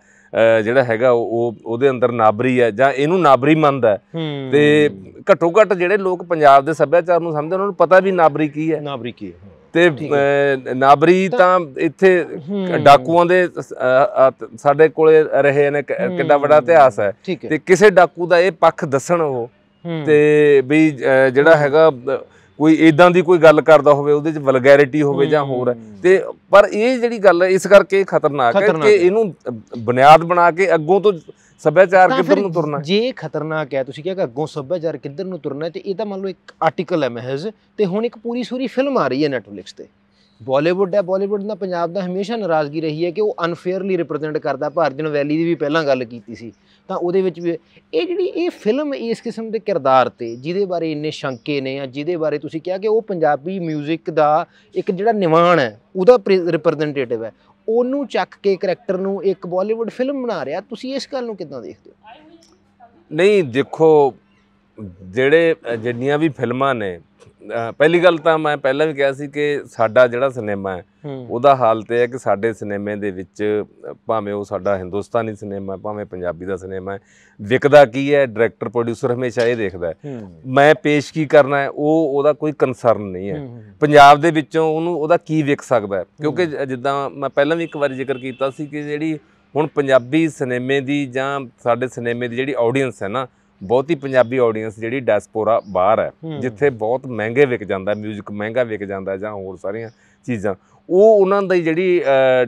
ਜਿਹੜਾ ਹੈਗਾ ਉਹ ਉਹਦੇ ਅੰਦਰ ਨਾਬਰੀ ਹੈ ਜਾਂ ਇਹਨੂੰ ਨਾਬਰੀ ਮੰਨਦਾ ਹੈ ਤੇ ਘੱਟੋ ਘੱਟ ਜਿਹੜੇ ਲੋਕ ਪੰਜਾਬ ਦੇ ਸੱਭਿਆਚਾਰ ਨੂੰ ਸਮਝਦੇ ਉਹਨਾਂ ਨੂੰ ਪਤਾ ਵੀ ਨਾਬਰੀ ਕੀ ਹੈ ਨਾਬਰੀ ਕੀ ਹੈ ਤੇ ਨਾਬਰੀ ਤਾਂ ਇੱਥੇ ਡਾਕੂਆਂ ਦੇ ਸਾਡੇ ਕੋਲੇ ਰਹੇ ਨੇ ਕਿੰਨਾ ਵੱਡਾ ਇਤਿਹਾਸ ਹੈ ਤੇ ਕਿਸੇ ਡਾਕੂ ਦਾ ਇਹ ਪੱਖ ਦੱਸਣ ਉਹ ਤੇ ਵੀ ਜਿਹੜਾ ਹੈਗਾ ਕੋਈ ਇਦਾਂ ਦੀ ਕੋਈ ਗੱਲ ਕਰਦਾ ਹੋਵੇ ਉਹਦੇ ਚ ਵਲਗੈਰਿਟੀ ਹੋਵੇ ਜਾਂ ਹੋਰ ਤੇ ਪਰ ਇਹ ਜਿਹੜੀ ਗੱਲ ਹੈ ਇਸ ਕਰਕੇ ਖਤਰਨਾਕ ਹੈ ਕਿ ਇਹਨੂੰ ਬੁਨਿਆਦ ਬਣਾ ਕੇ ਅੱਗੋਂ ਤੋਂ ਸੱਭਿਆਚਾਰ ਕਿੱਧਰ ਨੂੰ ਤੁਰਨਾ ਜੇ ਖਤਰਨਾਕ ਹੈ ਤੁਸੀਂ ਕਿਹਾ ਕਿ ਅੱਗੋਂ ਸੱਭਿਆਚਾਰ ਕਿੱਧਰ ਨੂੰ ਤੁਰਨਾ ਤੇ ਇਹ ਤਾਂ ਮੰਨ ਲਓ ਇੱਕ ਆਰਟੀਕਲ ਹੈ ਮਹਿਜ਼ ਤੇ ਹੁਣ ਇੱਕ ਪੂਰੀ ਸੂਰੀ ਫਿਲਮ ਆ ਰਹੀ ਹੈ ਨੈਟਫਲਿਕਸ ਤੇ ਬਾਲੀਵੁੱਡ ਹੈ ਬਾਲੀਵੁੱਡ ਨਾਲ ਪੰਜਾਬ ਦਾ ਹਮੇਸ਼ਾ ਨਾਰਾਜ਼ਗੀ ਰਹੀ ਹੈ ਕਿ ਉਹ ਅਨਫੇਅਰਲੀ ਰਿਪਰੈਜ਼ੈਂਟ ਕਰਦਾ ਭਾਰਜਨ ਵੈਲੀ ਦੀ ਵੀ ਪਹਿਲਾਂ ਗੱਲ ਕੀਤੀ ਸੀ ਤਾਂ ਉਹਦੇ ਵਿੱਚ ਵੀ ਇਹ ਜਿਹੜੀ ਇਹ ਫਿਲਮ ਇਸ ਕਿਸਮ ਦੇ ਕਿਰਦਾਰ ਤੇ ਜਿਹਦੇ ਬਾਰੇ ਇੰਨੇ ਸ਼ੰਕੇ ਨੇ ਆ ਜਿਹਦੇ ਬਾਰੇ ਤੁਸੀਂ ਕਿਹਾ ਕਿ ਉਹ ਪੰਜਾਬੀ 뮤직 ਦਾ ਇੱਕ ਜਿਹੜਾ ਨਿਵਾਨ ਹੈ ਉਹਦਾ ਰਿਪਰੈਜ਼ੈਂਟੇਟਿਵ ਹੈ ਉਹਨੂੰ ਚੱਕ ਕੇ ਕੈਰੈਕਟਰ ਨੂੰ ਇੱਕ ਬਾਲੀਵੁੱਡ ਫਿਲਮ ਬਣਾ ਰਿਹਾ ਤੁਸੀਂ ਇਸ ਗੱਲ ਨੂੰ ਕਿਦਾਂ ਦੇਖਦੇ ਹੋ ਨਹੀਂ ਦੇਖੋ ਜਿਹੜੇ ਜਿੰਨੀਆਂ ਵੀ ਫਿਲਮਾਂ ਨੇ ਪਹਿਲੀ ਗੱਲ ਤਾਂ ਮੈਂ ਪਹਿਲਾਂ ਵੀ ਕਿਹਾ ਸੀ ਕਿ ਸਾਡਾ ਜਿਹੜਾ ਸਿਨੇਮਾ ਹੈ ਉਹਦਾ ਹਾਲ ਤੇ ਹੈ ਕਿ ਸਾਡੇ ਸਿਨੇਮੇ ਦੇ ਵਿੱਚ ਭਾਵੇਂ ਉਹ ਸਾਡਾ ਹਿੰਦੁਸਤਾਨੀ ਸਿਨੇਮਾ ਹੈ ਭਾਵੇਂ ਪੰਜਾਬੀ ਦਾ ਸਿਨੇਮਾ ਹੈ ਵਿਕਦਾ ਕੀ ਹੈ ਡਾਇਰੈਕਟਰ ਪ੍ਰੋਡਿਊਸਰ ਹਮੇਸ਼ਾ ਇਹ ਦੇਖਦਾ ਹੈ ਮੈਂ ਪੇਸ਼ ਕੀ ਕਰਨਾ ਹੈ ਉਹ ਉਹਦਾ ਕੋਈ ਕਨਸਰਨ ਨਹੀਂ ਹੈ ਪੰਜਾਬ ਦੇ ਵਿੱਚੋਂ ਉਹਨੂੰ ਉਹਦਾ ਕੀ ਵਿਕ ਸਕਦਾ ਕਿਉਂਕਿ ਜਿੱਦਾਂ ਮੈਂ ਪਹਿਲਾਂ ਵੀ ਇੱਕ ਵਾਰ ਜ਼ਿਕਰ ਕੀਤਾ ਸੀ ਕਿ ਜਿਹੜੀ ਹੁਣ ਪੰਜਾਬੀ ਸਿਨੇਮੇ ਦੀ ਜਾਂ ਸਾਡੇ ਸਿਨੇਮੇ ਦੀ ਜਿਹੜੀ ਆਡੀਅנס ਹੈ ਨਾ ਬਹੁਤੀ ਪੰਜਾਬੀ ਆਡੀਅנס ਜਿਹੜੀ ਡੈਸਪੋਰਾ ਬਾਹਰ ਹੈ ਜਿੱਥੇ ਬਹੁਤ ਮਹਿੰਗੇ ਵਿਕ ਜਾਂਦਾ 뮤직 ਮਹਿੰਗਾ ਵਿਕ ਜਾਂਦਾ ਜਾਂ ਹੋਰ ਸਾਰੀਆਂ ਚੀਜ਼ਾਂ ਉਹ ਉਹਨਾਂ ਦੀ ਜਿਹੜੀ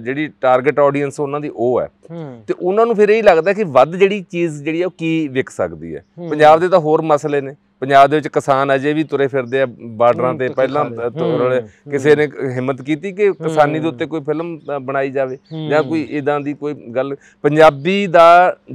ਜਿਹੜੀ ਟਾਰਗੇਟ ਆਡੀਅנס ਉਹਨਾਂ ਦੀ ਉਹ ਹੈ ਤੇ ਉਹਨਾਂ ਨੂੰ ਫਿਰ ਇਹ ਲੱਗਦਾ ਕਿ ਵੱਧ ਜਿਹੜੀ ਚੀਜ਼ ਜਿਹੜੀ ਉਹ ਕੀ ਵਿਕ ਸਕਦੀ ਹੈ ਪੰਜਾਬ ਦੇ ਤਾਂ ਹੋਰ ਮਸਲੇ ਨੇ ਪੰਜਾਬ ਦੇ ਵਿੱਚ ਕਿਸਾਨ ਅਜੇ ਵੀ ਤੁਰੇ ਫਿਰਦੇ ਆ ਬਾਰਡਰਾਂ ਤੇ ਪਹਿਲਾਂ ਤੋਰਲੇ ਕਿਸੇ ਨੇ ਹਿੰਮਤ ਕੀਤੀ ਕਿ ਕਿਸਾਨੀ ਦੇ ਉੱਤੇ ਕੋਈ ਫਿਲਮ ਬਣਾਈ ਜਾਵੇ ਜਾਂ ਕੋਈ ਇਦਾਂ ਦੀ ਕੋਈ ਗੱਲ ਪੰਜਾਬੀ ਦਾ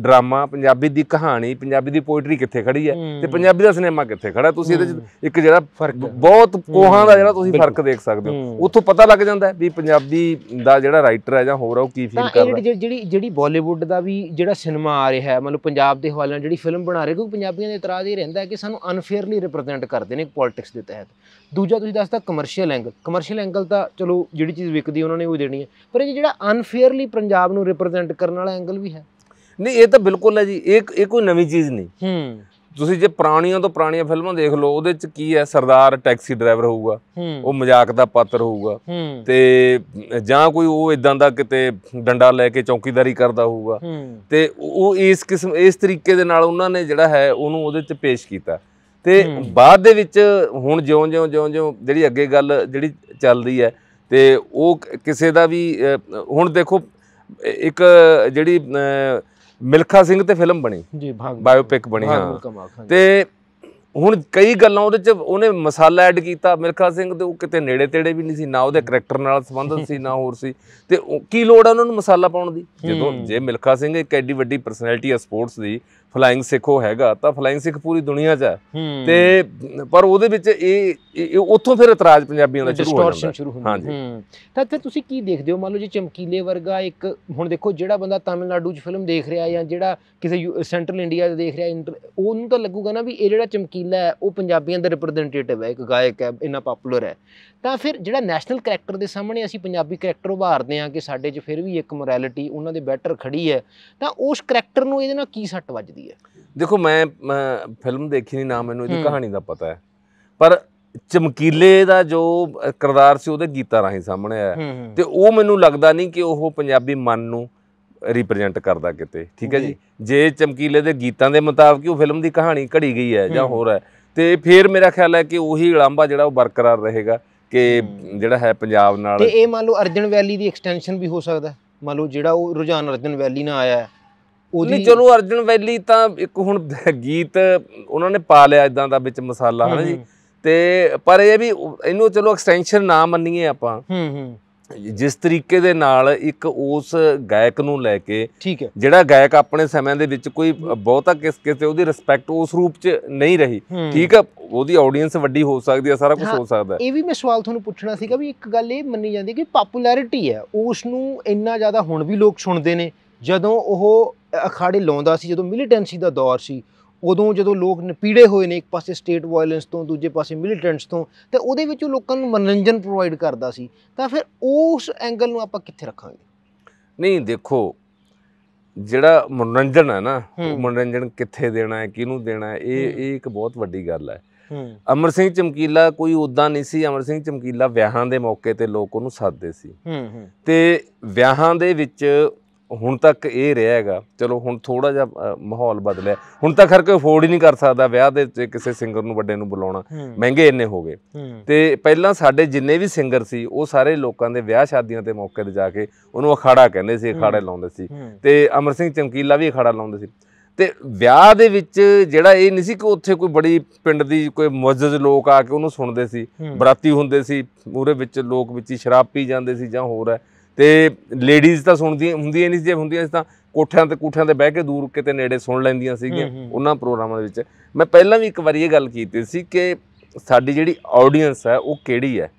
ਡਰਾਮਾ ਪੰਜਾਬੀ ਦੀ ਕਹਾਣੀ ਪੰਜਾਬੀ ਦੀ ਪੋਇਟਰੀ ਕਿੱਥੇ ਖੜੀ ਹੈ ਤੇ ਪੰਜਾਬੀ ਦਾ ਸਿਨੇਮਾ ਕਿੱਥੇ ਖੜਾ ਤੁਸੀਂ ਇਹਦੇ ਵਿੱਚ ਇੱਕ ਜਿਹੜਾ ਫਰਕ ਬਹੁਤ ਕੋਹਾਂ ਦਾ ਜਿਹੜਾ ਤੁਸੀਂ ਫਰਕ ਦੇਖ ਸਕਦੇ ਹੋ ਉੱਥੋਂ ਪਤਾ ਲੱਗ ਜਾਂਦਾ ਵੀ ਪੰਜਾਬੀ ਦਾ ਜਿਹੜਾ ਰਾਈਟਰ ਹੈ ਜਾਂ ਹੋਰ ਉਹ ਕੀ ਫੀਲ ਕਰ ਰਿਹਾ ਜਿਹੜੀ ਜਿਹੜੀ ਬਾਲੀਵੁੱਡ ਦਾ ਵੀ ਜਿਹੜਾ ਸਿਨੇਮਾ ਆ ਰਿਹਾ ਹੈ ਮਤਲਬ ਪੰਜਾਬ ਦੇ ਹਵਾਲੇ ਨਾਲ ਜਿਹੜੀ ਫਿਲਮ ਬਣਾ ਰਹੇ ਕਿਉਂਕਿ ਪੰਜਾਬੀਆਂ ਦੇ ਇਤਰਾਜ਼ ਹੀ ਰਹਿੰਦਾ ਹੈ ਕਿ ਸਾਨੂੰ ਅਨਫੇਅਰਲੀ ਰਿਪਰੈਜ਼ੈਂਟ ਕਰਦੇ ਨੇ ਪੋਲਿਟਿਕਸ ਦੇ ਤਹਿਤ ਦੂਜਾ ਤੁਸੀਂ ਦੱਸਦਾ ਕਮਰਸ਼ੀਅਲ ਐਂਗਲ ਕਮਰਸ਼ੀਅਲ ਐਂਗਲ ਤਾਂ ਚਲੋ ਜਿਹੜੀ ਚੀਜ਼ ਵਿਕਦੀ ਉਹਨਾਂ ਨੇ ਉਹ ਦੇਣੀ ਹੈ ਪਰ ਇਹ ਜਿਹੜਾ ਅਨਫੇਅਰਲੀ ਪੰਜਾਬ ਨੂੰ ਰਿਪਰੈਜ਼ੈਂਟ ਕਰਨ ਵਾਲਾ ਐਂਗਲ ਵੀ ਹੈ ਨਹੀਂ ਇਹ ਤਾਂ ਬਿਲਕੁਲ ਹੈ ਜੀ ਇਹ ਇਹ ਕੋਈ ਨਵੀਂ ਚੀਜ਼ ਨਹੀਂ ਹੂੰ ਤੁਸੀਂ ਜੇ ਪੁਰਾਣੀਆਂ ਤੋਂ ਪੁਰਾਣੀਆਂ ਫਿਲਮਾਂ ਦੇਖ ਲਓ ਉਹਦੇ ਚ ਕੀ ਹੈ ਸਰਦਾਰ ਟੈਕਸੀ ਡਰਾਈਵਰ ਹੋਊਗਾ ਉਹ ਮਜ਼ਾਕ ਦਾ ਪਾਤਰ ਹੋਊਗਾ ਤੇ ਜਾਂ ਕੋਈ ਉਹ ਇਦਾਂ ਦਾ ਕਿਤੇ ਡੰਡਾ ਲੈ ਕੇ ਚੌਕੀਦਾਰੀ ਕਰਦਾ ਹੋਊਗਾ ਤੇ ਉਹ ਇਸ ਕਿਸਮ ਇਸ ਤਰੀਕੇ ਦੇ ਨਾਲ ਉਹਨਾਂ ਨੇ ਜਿਹੜਾ ਹੈ ਉਹਨੂੰ ਉਹਦੇ ਚ ਪੇਸ਼ ਕੀਤਾ ਤੇ ਬਾਅਦ ਦੇ ਵਿੱਚ ਹੁਣ ਜਿਉਂ-ਜਿਉਂ ਜਿਉਂ-ਜਿਉਂ ਜਿਹੜੀ ਅੱਗੇ ਗੱਲ ਜਿਹੜੀ ਚੱਲਦੀ ਹੈ ਤੇ ਉਹ ਕਿਸੇ ਦਾ ਵੀ ਹੁਣ ਦੇਖੋ ਇੱਕ ਜਿਹੜੀ ਮਿਲਖਾ ਸਿੰਘ ਤੇ ਫਿਲਮ ਬਣੀ ਜੀ ਬਾਇਓਪਿਕ ਬਣੀ ਹਾਂ ਤੇ ਹੁਣ ਕਈ ਗੱਲਾਂ ਉਹਦੇ ਚ ਉਹਨੇ ਮਸਾਲਾ ਐਡ ਕੀਤਾ ਮਿਲਖਾ ਸਿੰਘ ਦੇ ਉਹ ਕਿਤੇ ਨੇੜੇ ਤੇੜੇ ਵੀ ਨਹੀਂ ਸੀ ਨਾ ਉਹਦੇ ਕੈਰੈਕਟਰ ਨਾਲ ਸੰਬੰਧਤ ਸੀ ਨਾ ਹੋਰ ਸੀ ਤੇ ਕੀ ਲੋੜ ਆ ਉਹਨਾਂ ਨੂੰ ਮਸਾਲਾ ਪਾਉਣ ਦੀ ਜਦੋਂ ਜੇ ਮਿਲਖਾ ਸਿੰਘ ਇੱਕ ਐਡੀ ਵੱਡੀ ਪਰਸਨੈਲਿਟੀ ਆ ਸਪੋਰਟਸ ਦੀ ਫਲਾਈਂਗ ਸਿੱਖ ਉਹ ਹੈਗਾ ਤਾਂ ਫਲਾਈਂਗ ਸਿੱਖ ਪੂਰੀ ਦੁਨੀਆ 'ਚ ਹੈ ਤੇ ਪਰ ਉਹਦੇ ਵਿੱਚ ਇਹ ਉੱਥੋਂ ਫਿਰ ਇਤਰਾਜ਼ ਪੰਜਾਬੀਆਂ ਦਾ ਸ਼ੁਰੂ ਹੋ ਜਾਂਦਾ ਹਾਂਜੀ ਤਾਂ ਫਿਰ ਤੁਸੀਂ ਕੀ ਦੇਖਦੇ ਹੋ ਮੰਨ ਲਓ ਜੀ ਚਮਕੀਲੇ ਵਰਗਾ ਇੱਕ ਹੁਣ ਦੇਖੋ ਜਿਹੜਾ ਬੰਦਾ ਤਾਮਿਲਨਾਡੂ 'ਚ ਫਿਲਮ ਦੇਖ ਰਿਹਾ ਜਾਂ ਜਿਹੜਾ ਕਿਸੇ ਸੈਂਟਰਲ ਇੰਡੀਆ 'ਚ ਦੇਖ ਰਿਹਾ ਉਹਨੂੰ ਤਾਂ ਲੱਗੂਗਾ ਨਾ ਵੀ ਇਹ ਜਿਹੜਾ ਚਮਕੀਲਾ ਹੈ ਉਹ ਪੰਜਾਬੀਆਂ ਦਾ ਰਿਪਰੈਜ਼ੈਂਟੇਟਿਵ ਹੈ ਇੱਕ ਗਾਇਕ ਹੈ ਇੰਨਾ ਪਪੂਲਰ ਹੈ ਤਾਂ ਫਿਰ ਜਿਹੜਾ ਨੈਸ਼ਨਲ ਕੈਰੈਕਟਰ ਦੇ ਸਾਹਮਣੇ ਅਸੀਂ ਪੰਜਾਬੀ ਕੈਰੈਕਟਰ ਉਭਾਰਦੇ ਹਾਂ ਕਿ ਸਾਡੇ 'ਚ ਫਿਰ ਵੀ ਇੱਕ ਮੋਰੈਲਿਟੀ ਉਹਨਾਂ ਦੇ ਬੈਟਰ ਖੜੀ ਹੈ ਤਾਂ ਉਸ ਕੈਰੈਕਟਰ ਨੂੰ ਇਹਦੇ ਨਾਲ ਕੀ ਸੱਟ ਵੱਜਦੀ ਹੁੰਦੀ ਹੈ ਦੇਖੋ ਮੈਂ ਫਿਲਮ ਦੇਖੀ ਨਹੀਂ ਨਾ ਮੈਨੂੰ ਇਹਦੀ ਕਹਾਣੀ ਦਾ ਪਤਾ ਹੈ ਪਰ ਚਮਕੀਲੇ ਦਾ ਜੋ ਕਿਰਦਾਰ ਸੀ ਉਹਦੇ ਗੀਤਾਂ ਰਾਹੀਂ ਸਾਹਮਣੇ ਆਇਆ ਤੇ ਉਹ ਮੈਨੂੰ ਲੱਗਦਾ ਨਹੀਂ ਕਿ ਉਹ ਪੰਜਾਬੀ ਮਨ ਨੂੰ ਰਿਪਰੈਜ਼ੈਂਟ ਕਰਦਾ ਕਿਤੇ ਠੀਕ ਹੈ ਜੀ ਜੇ ਚਮਕੀਲੇ ਦੇ ਗੀਤਾਂ ਦੇ ਮੁਤਾਬਕ ਉਹ ਫਿਲਮ ਦੀ ਕਹਾਣੀ ਘੜੀ ਗਈ ਹੈ ਜਾਂ ਹੋਰ ਹੈ ਤੇ ਫਿਰ ਮੇਰਾ ਖਿਆਲ ਹੈ ਕਿ ਉਹੀ ਲਾਂਭਾ ਜਿਹੜਾ ਉਹ ਬਰਕਰਾਰ ਰਹੇਗਾ ਕਿ ਜਿਹੜਾ ਹੈ ਪੰਜਾਬ ਨਾਲ ਤੇ ਇਹ ਮੰਨ ਲਓ ਅਰਜਨ ਵੈਲੀ ਦੀ ਐਕਸਟੈਂਸ਼ਨ ਵੀ ਹੋ ਸਕਦਾ ਮੰਨ ਲਓ ਜਿਹੜਾ ਉਹ ਰੁਝਾਨ ਅਰਜਨ ਵੈਲੀ ਨਾਲ ਆਇਆ ਉਹਦੀ ਚਲੋ ਅਰਜਨ ਵੈਲੀ ਤਾਂ ਇੱਕ ਹੁਣ ਗੀਤ ਉਹਨਾਂ ਨੇ ਪਾ ਲਿਆ ਇਦਾਂ ਦਾ ਵਿੱਚ ਮਸਾਲਾ ਹਨਾ ਜੀ ਤੇ ਪਰ ਇਹ ਵੀ ਇਹਨੂੰ ਚਲੋ ਐਕਸਟੈਂਸ਼ਨ ਨਾ ਮੰਨੀਏ ਆਪਾਂ ਹੂੰ ਹੂੰ ਜਿਸ ਤਰੀਕੇ ਦੇ ਨਾਲ ਇੱਕ ਉਸ ਗਾਇਕ ਨੂੰ ਲੈ ਕੇ ਠੀਕ ਹੈ ਜਿਹੜਾ ਗਾਇਕ ਆਪਣੇ ਸਮੇਂ ਦੇ ਵਿੱਚ ਕੋਈ ਬਹੁਤਾ ਕਿਸ ਕਿਤੇ ਉਹਦੀ ਰਿਸਪੈਕਟ ਉਸ ਰੂਪ 'ਚ ਨਹੀਂ ਰਹੀ ਠੀਕ ਹੈ ਉਹਦੀ ਆਡੀਅנס ਵੱਡੀ ਹੋ ਸਕਦੀ ਹੈ ਸਾਰਾ ਕੁਝ ਹੋ ਸਕਦਾ ਇਹ ਵੀ ਮੈਂ ਸਵਾਲ ਤੁਹਾਨੂੰ ਪੁੱਛਣਾ ਸੀਗਾ ਵੀ ਇੱਕ ਗੱਲ ਇਹ ਮੰਨੀ ਜਾਂਦੀ ਕਿ ਪਪੂਲੈਰਿਟੀ ਹੈ ਉਸ ਨੂੰ ਇੰਨਾ ਜ਼ਿਆਦਾ ਹੁਣ ਵੀ ਲੋਕ ਸੁਣਦੇ ਨੇ ਜਦੋਂ ਉਹ ਅਖਾੜੇ ਲਾਉਂਦਾ ਸੀ ਜਦੋਂ ਮਿਲੀਟੈਂਸੀ ਦਾ ਦੌਰ ਸੀ ਉਦੋਂ ਜਦੋਂ ਲੋਕ ਨਪੀੜੇ ਹੋਏ ਨੇ ਇੱਕ ਪਾਸੇ ਸਟੇਟ ਵਾਇਲੈਂਸ ਤੋਂ ਦੂਜੇ ਪਾਸੇ ਮਿਲੀਟੈਂਟਸ ਤੋਂ ਤੇ ਉਹਦੇ ਵਿੱਚ ਉਹ ਲੋਕਾਂ ਨੂੰ ਮਨੋਰੰਜਨ ਪ੍ਰੋਵਾਈਡ ਕਰਦਾ ਸੀ ਤਾਂ ਫਿਰ ਉਸ ਐਂਗਲ ਨੂੰ ਆਪਾਂ ਕਿੱਥੇ ਰੱਖਾਂਗੇ ਨਹੀਂ ਦੇਖੋ ਜਿਹੜਾ ਮਨੋਰੰਜਨ ਹੈ ਨਾ ਉਹ ਮਨੋਰੰਜਨ ਕਿੱਥੇ ਦੇਣਾ ਹੈ ਕਿਹਨੂੰ ਦੇਣਾ ਹੈ ਇਹ ਇਹ ਇੱਕ ਬਹੁਤ ਵੱਡੀ ਗੱਲ ਹੈ ਅਮਰ ਸਿੰਘ ਚਮਕੀਲਾ ਕੋਈ ਉਦਾਂ ਨਹੀਂ ਸੀ ਅਮਰ ਸਿੰਘ ਚਮਕੀਲਾ ਵਿਆਹਾਂ ਦੇ ਮੌਕੇ ਤੇ ਲੋਕ ਉਹਨੂੰ ਸੱਦਦੇ ਸੀ ਤੇ ਵਿਆਹਾਂ ਦੇ ਵਿੱਚ ਹੁਣ ਤੱਕ ਇਹ ਰਿਹਾ ਹੈਗਾ ਚਲੋ ਹੁਣ ਥੋੜਾ ਜਿਹਾ ਮਾਹੌਲ ਬਦਲਿਆ ਹੁਣ ਤਾਂ ਖਰ ਕੋਈ ਅਫੋਰਡ ਹੀ ਨਹੀਂ ਕਰ ਸਕਦਾ ਵਿਆਹ ਦੇ ਤੇ ਕਿਸੇ ਸਿੰਗਰ ਨੂੰ ਵੱਡੇ ਨੂੰ ਬੁਲਾਉਣਾ ਮਹਿੰਗੇ ਇੰਨੇ ਹੋ ਗਏ ਤੇ ਪਹਿਲਾਂ ਸਾਡੇ ਜਿੰਨੇ ਵੀ ਸਿੰਗਰ ਸੀ ਉਹ ਸਾਰੇ ਲੋਕਾਂ ਦੇ ਵਿਆਹ ਸ਼ਾਦੀਆਂ ਤੇ ਮੌਕੇ ਤੇ ਜਾ ਕੇ ਉਹਨੂੰ ਅਖਾੜਾ ਕਹਿੰਦੇ ਸੀ ਅਖਾੜੇ ਲਾਉਂਦੇ ਸੀ ਤੇ ਅਮਰ ਸਿੰਘ ਚਮਕੀਲਾ ਵੀ ਅਖਾੜਾ ਲਾਉਂਦੇ ਸੀ ਤੇ ਵਿਆਹ ਦੇ ਵਿੱਚ ਜਿਹੜਾ ਇਹ ਨਹੀਂ ਸੀ ਕਿ ਉੱਥੇ ਕੋਈ ਬੜੀ ਪਿੰਡ ਦੀ ਕੋਈ ਮੁਅਜ਼ਜ਼ ਲੋਕ ਆ ਕੇ ਉਹਨੂੰ ਸੁਣਦੇ ਸੀ ਬਰਾਤੀ ਹੁੰਦੇ ਸੀ ਪੂਰੇ ਵਿੱਚ ਲੋਕ ਵਿੱਚ ਹੀ ਸ਼ਰਾਬ ਪੀ ਜਾਂਦੇ ਸੀ ਜਾਂ ਹੋਰ ਹੈ ਤੇ ਲੇਡੀਜ਼ ਤਾਂ ਸੁਣਦੀਆਂ ਹੁੰਦੀਆਂ ਨਹੀਂ ਜੇ ਹੁੰਦੀਆਂ ਸੀ ਤਾਂ ਕੋਠਿਆਂ ਤੇ ਕੋਠਿਆਂ ਤੇ ਬਹਿ ਕੇ ਦੂਰ ਕਿਤੇ ਨੇੜੇ ਸੁਣ ਲੈਂਦੀਆਂ ਸੀਗੀਆਂ ਉਹਨਾਂ ਪ੍ਰੋਗਰਾਮਾਂ ਦੇ ਵਿੱਚ ਮੈਂ ਪਹਿਲਾਂ ਵੀ ਇੱਕ ਵਾਰੀ ਇਹ ਗੱਲ ਕੀਤੀ ਸੀ ਕਿ ਸਾਡੀ ਜਿਹੜੀ ਆਡੀਅנס ਹੈ ਉਹ ਕਿਹੜੀ ਹੈ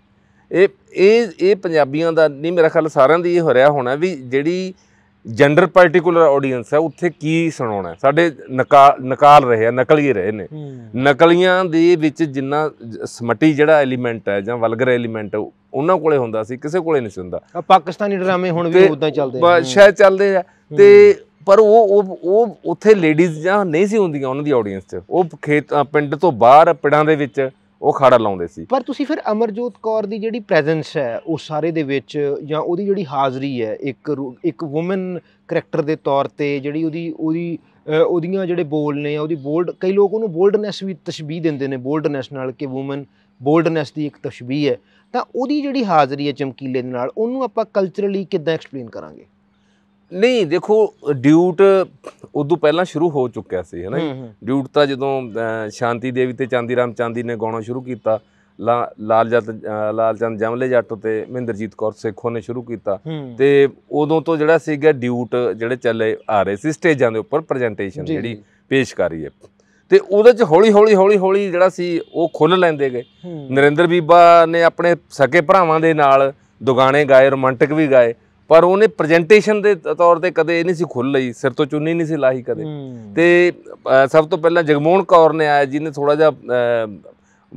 ਇਹ ਇਹ ਇਹ ਪੰਜਾਬੀਆਂ ਦਾ ਨਹੀਂ ਮੇਰਾ ਖਿਆਲ ਸਾਰਿਆਂ ਦੀ ਇਹ ਹੋ ਰਿਹਾ ਹੋਣਾ ਵੀ ਜਿਹੜੀ ਜੈਂਡਰ ਪਾਰਟਿਕੂਲਰ ਆਡੀਅנס ਹੈ ਉੱਥੇ ਕੀ ਸੁਣਾਉਣਾ ਸਾਡੇ ਨਕਾਲ ਰਹੇ ਆ ਨਕਲ ਹੀ ਰਹੇ ਨੇ ਨਕਲੀਆਂ ਦੇ ਵਿੱਚ ਜਿੰਨਾ ਸਮਟੀ ਜਿਹੜਾ ਐਲੀਮੈਂਟ ਹੈ ਜਾਂ ਵਲਗਰ ਐਲੀਮੈਂਟ ਉਹਨਾਂ ਕੋਲੇ ਹੁੰਦਾ ਸੀ ਕਿਸੇ ਕੋਲੇ ਨਹੀਂ ਹੁੰਦਾ ਪਾਕਿਸਤਾਨੀ ਡਰਾਮੇ ਹੁਣ ਵੀ ਉਦਾਂ ਚੱਲਦੇ ਆ ਸ਼ਾਇਦ ਚੱਲਦੇ ਆ ਤੇ ਪਰ ਉਹ ਉਹ ਉੱਥੇ ਲੇਡੀਜ਼ ਜਾਂ ਨਹੀਂ ਸੀ ਹੁੰਦੀਆਂ ਉਹਨਾਂ ਦੀ ਆਡੀਅנס 'ਚ ਉਹ ਖੇਤ ਪਿੰਡ ਤੋਂ ਬਾਹਰ ਪਿੰਡਾਂ ਦੇ ਵਿੱਚ ਉਹ ਖਾੜਾ ਲਾਉਂਦੇ ਸੀ ਪਰ ਤੁਸੀਂ ਫਿਰ ਅਮਰਜੋਤ ਕੌਰ ਦੀ ਜਿਹੜੀ ਪ੍ਰੈਜ਼ੈਂਸ ਹੈ ਉਹ ਸਾਰੇ ਦੇ ਵਿੱਚ ਜਾਂ ਉਹਦੀ ਜਿਹੜੀ ਹਾਜ਼ਰੀ ਹੈ ਇੱਕ ਇੱਕ ਔਮਨ ਕੈਰੈਕਟਰ ਦੇ ਤੌਰ ਤੇ ਜਿਹੜੀ ਉਹਦੀ ਉਹਦੀ ਉਹਦੀਆਂ ਜਿਹੜੇ ਬੋਲ ਨੇ ਉਹਦੀ ਬੋਲਡ ਕਈ ਲੋਕ ਉਹਨੂੰ ਬੋਲਡਨੈਸ ਵੀ ਤਸ਼ਬੀਹ ਦਿੰਦੇ ਨੇ ਬੋਲਡਨੈਸ ਨਾਲ ਕਿ ਔਮਨ ਬੋਲਡਨੈਸ ਦੀ ਇੱਕ ਤਸ਼ਬੀਹ ਹੈ ਤਾਂ ਉਹਦੀ ਜਿਹੜੀ ਹਾਜ਼ਰੀ ਹੈ ਚਮਕੀਲੇ ਦੇ ਨਾਲ ਉਹਨੂੰ ਆਪਾਂ ਕਲਚਰਲੀ ਕਿੱਦਾਂ ਐਕਸਪਲੇਨ ਕਰਾਂਗੇ ਨਹੀਂ ਦੇਖੋ ਡਿਊਟ ਉਦੋਂ ਪਹਿਲਾਂ ਸ਼ੁਰੂ ਹੋ ਚੁੱਕਿਆ ਸੀ ਹੈਨਾ ਡਿਊਟ ਤਾਂ ਜਦੋਂ ਸ਼ਾਂਤੀ ਦੇਵੀ ਤੇ ਚਾਂਦੀ ਰਾਮ ਚਾਂਦੀ ਨੇ ਗਾਉਣਾ ਸ਼ੁਰੂ ਕੀਤਾ ਲਾਲ ਲਾਲਚੰਦ ਲਾਲ ਚੰਦ ਜਮਲੇ ਜੱਟ ਤੇ ਮਹਿੰਦਰਜੀਤ ਕੌਰ ਸੇਖੋਂ ਨੇ ਸ਼ੁਰੂ ਕੀਤਾ ਤੇ ਉਦੋਂ ਤੋਂ ਜਿਹੜਾ ਸੀਗਾ ਡਿਊਟ ਜਿਹੜੇ ਚੱਲੇ ਆ ਰਹੇ ਸੀ ਸਟੇਜਾਂ ਦੇ ਉੱਪਰ ਪ੍ਰੈਜੈਂਟੇਸ਼ਨ ਜਿਹੜੀ ਪੇਸ਼ਕਾਰੀ ਹੈ ਤੇ ਉਹਦੇ ਚ ਹੌਲੀ ਹੌਲੀ ਹੌਲੀ ਹੌਲੀ ਜਿਹੜਾ ਸੀ ਉਹ ਖੁੱਲ ਲੈਂਦੇ ਗਏ ਨਰਿੰਦਰ ਬੀਬਾ ਨੇ ਆਪਣੇ ਸਕੇ ਭਰਾਵਾਂ ਦੇ ਨਾਲ ਦੁਗਾਣੇ ਗਾਏ ਰੋਮਾਂਟਿਕ ਵੀ ਗਾਏ ਪਰ ਉਹਨੇ ਪ੍ਰੈਜੈਂਟੇਸ਼ਨ ਦੇ ਤੌਰ ਤੇ ਕਦੇ ਇਹ ਨਹੀਂ ਸੀ ਖੁੱਲ ਲਈ ਸਿਰ ਤੋਂ ਚੁੰਨੀ ਨਹੀਂ ਸੀ ਲਾਹੀ ਕਦੇ ਤੇ ਸਭ ਤੋਂ ਪਹਿਲਾਂ ਜਗਮੋਹਨ ਕੌਰ ਨੇ ਆਇਆ ਜਿਹਨੇ ਥੋੜਾ ਜਿਹਾ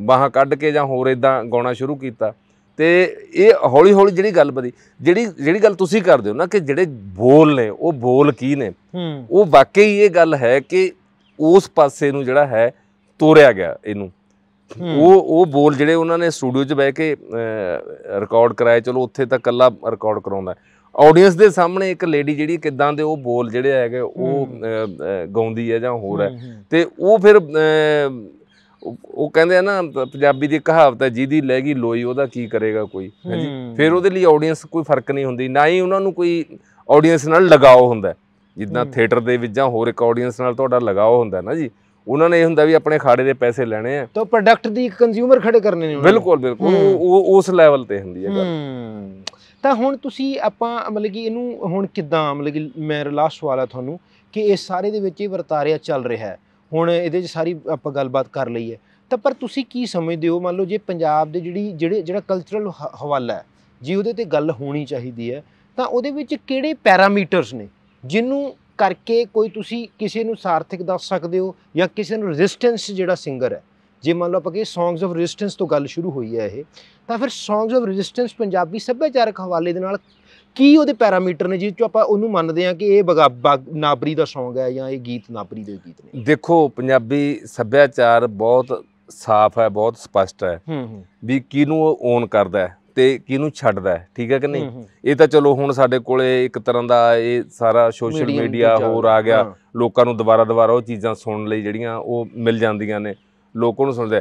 ਬਾਹਾਂ ਕੱਢ ਕੇ ਜਾਂ ਹੋਰ ਇਦਾਂ ਗਾਉਣਾ ਸ਼ੁਰੂ ਕੀਤਾ ਤੇ ਇਹ ਹੌਲੀ ਹੌਲੀ ਜਿਹੜੀ ਗੱਲ ਬਦੀ ਜਿਹੜੀ ਜਿਹੜੀ ਗੱਲ ਤੁਸੀਂ ਕਰਦੇ ਹੋ ਨਾ ਕਿ ਜਿਹੜੇ ਬੋਲ ਨੇ ਉਹ ਬੋਲ ਕੀ ਨੇ ਉਹ ਵਾਕਈ ਇਹ ਗੱਲ ਹੈ ਕਿ ਉਸ ਪਾਸੇ ਨੂੰ ਜਿਹੜਾ ਹੈ ਤੋਰਿਆ ਗਿਆ ਇਹਨੂੰ ਉਹ ਉਹ ਬੋਲ ਜਿਹੜੇ ਉਹਨਾਂ ਨੇ ਸਟੂਡੀਓ 'ਚ ਬਹਿ ਕੇ ਰਿਕਾਰਡ ਕਰਾਏ ਚਲੋ ਉੱਥੇ ਤਾਂ ਕੱਲਾ ਰਿਕਾਰਡ ਕਰਾਉਂਦਾ ਆਡੀਅנס ਦੇ ਸਾਹਮਣੇ ਇੱਕ ਲੇਡੀ ਜਿਹੜੀ ਕਿਦਾਂ ਦੇ ਉਹ ਬੋਲ ਜਿਹੜੇ ਹੈਗੇ ਉਹ ਗਾਉਂਦੀ ਹੈ ਜਾਂ ਹੋਰ ਹੈ ਤੇ ਉਹ ਫਿਰ ਉਹ ਕਹਿੰਦੇ ਆ ਨਾ ਪੰਜਾਬੀ ਦੀ ਕਹਾਵਤ ਹੈ ਜਿਹਦੀ ਲੈ ਗਈ ਲੋਈ ਉਹਦਾ ਕੀ ਕਰੇਗਾ ਕੋਈ ਹਾਂਜੀ ਫਿਰ ਉਹਦੇ ਲਈ ਆਡੀਅנס ਕੋਈ ਫਰਕ ਨਹੀਂ ਹੁੰਦੀ ਨਾ ਹੀ ਉਹਨਾਂ ਨੂੰ ਕੋਈ ਆਡੀਅנס ਨਾਲ ਲਗਾਓ ਹੁੰਦਾ ਜਿੱਦਾਂ ਥੀਏਟਰ ਦੇ ਵਿੱਚ ਜਾਂ ਹੋਰ ਇੱਕ ਆਡੀਅנס ਨਾਲ ਤੁਹਾਡਾ ਲਗਾਓ ਹੁੰਦਾ ਨਾ ਜੀ ਉਹਨਾਂ ਨੇ ਇਹ ਹੁੰਦਾ ਵੀ ਆਪਣੇ ਖਾੜੇ ਦੇ ਪੈਸੇ ਲੈਣੇ ਆ ਤਾਂ ਪ੍ਰੋਡਕਟ ਦੀ ਇੱਕ ਕੰਜ਼ਿਊਮਰ ਖੜੇ ਕਰਨੇ ਨੇ ਬਿਲਕੁਲ ਬਿਲਕੁਲ ਉਹ ਉਸ ਲੈਵਲ ਤੇ ਹੁੰਦੀ ਹੈ ਗੱਲ ਤਾਂ ਹੁਣ ਤੁਸੀਂ ਆਪਾਂ ਮਤਲਬ ਕਿ ਇਹਨੂੰ ਹੁਣ ਕਿਦਾਂ ਮਤਲਬ ਕਿ ਮੈਂ ਲਾਸਟ ਸਵਾਲ ਆ ਤੁਹਾਨੂੰ ਕਿ ਇਹ ਸਾਰੇ ਦੇ ਵਿੱਚ ਇਹ ਵਰਤਾਰਿਆ ਚੱਲ ਰਿਹਾ ਹੈ ਹੁਣ ਇਹਦੇ 'ਚ ਸਾਰੀ ਆਪਾਂ ਗੱਲਬਾਤ ਕਰ ਲਈ ਹੈ ਤਾਂ ਪਰ ਤੁਸੀਂ ਕੀ ਸਮਝਦੇ ਹੋ ਮੰਨ ਲਓ ਜੇ ਪੰਜਾਬ ਦੇ ਜਿਹੜੀ ਜਿਹੜੇ ਜਿਹੜਾ ਕਲਚਰਲ ਹਵਾਲਾ ਹੈ ਜੀ ਉਹਦੇ ਤੇ ਗੱਲ ਹੋਣੀ ਚਾਹੀਦੀ ਹੈ ਤਾਂ ਉਹਦੇ ਵਿੱਚ ਕਿਹੜੇ ਪੈਰਾਮੀਟਰਸ ਨੇ ਜਿਹਨੂੰ ਕਰਕੇ ਕੋਈ ਤੁਸੀਂ ਕਿਸੇ ਨੂੰ ਸਾਰਥਿਕ ਦੱਸ ਸਕਦੇ ਹੋ ਜਾਂ ਕਿਸੇ ਨੂੰ ਰੈਜ਼ਿਸਟੈਂਸ ਜਿਹੜਾ ਸਿੰਗਰ ਹੈ ਜੇ ਮੰਨ ਲਓ ਆਪਾਂ ਕਿ ਸੌਂਗਸ ਆਫ ਰੈਜ਼ਿਸਟੈਂਸ ਤੋਂ ਗੱਲ ਸ਼ੁਰੂ ਹੋਈ ਹੈ ਇਹ ਤਾਂ ਫਿਰ ਸੌਂਗਸ ਆਫ ਰੈਜ਼ਿਸਟੈਂਸ ਪੰਜਾਬੀ ਸੱਭਿਆਚਾਰਕ ਹਵਾਲੇ ਦੇ ਨਾਲ ਕੀ ਉਹਦੇ ਪੈਰਾਮੀਟਰ ਨੇ ਜਿਸ ਤੋਂ ਆਪਾਂ ਉਹਨੂੰ ਮੰਨਦੇ ਆ ਕਿ ਇਹ ਨਾਬਰੀ ਦਾ ਸੌਂਗ ਹੈ ਜਾਂ ਇਹ ਗੀਤ ਨਾਬਰੀ ਦੇ ਗੀਤ ਨੇ ਦੇਖੋ ਪੰਜਾਬੀ ਸੱਭਿਆਚਾਰ ਬਹੁਤ ਸਾਫ਼ ਹੈ ਬਹੁਤ ਸਪਸ਼ਟ ਹੈ ਵੀ ਕਿਹਨੂੰ ਉਹ ਓਨ ਕਰਦਾ ਹੈ ਤੇ ਕਿਹਨੂੰ ਛੱਡਦਾ ਹੈ ਠੀਕ ਹੈ ਕਿ ਨਹੀਂ ਇਹ ਤਾਂ ਚਲੋ ਹੁਣ ਸਾਡੇ ਕੋਲੇ ਇੱਕ ਤਰ੍ਹਾਂ ਦਾ ਇਹ ਸਾਰਾ ਸੋਸ਼ਲ ਮੀਡੀਆ ਹੋਰ ਆ ਗਿਆ ਲੋਕਾਂ ਨੂੰ ਦੁਬਾਰਾ ਦੁਬਾਰਾ ਉਹ ਚੀਜ਼ਾਂ ਸੁਣਨ ਲਈ ਜਿਹੜੀਆਂ ਉਹ ਮਿਲ ਜਾਂਦੀਆਂ ਨੇ ਲੋਕਾਂ ਨੂੰ ਸੁਣਦੇ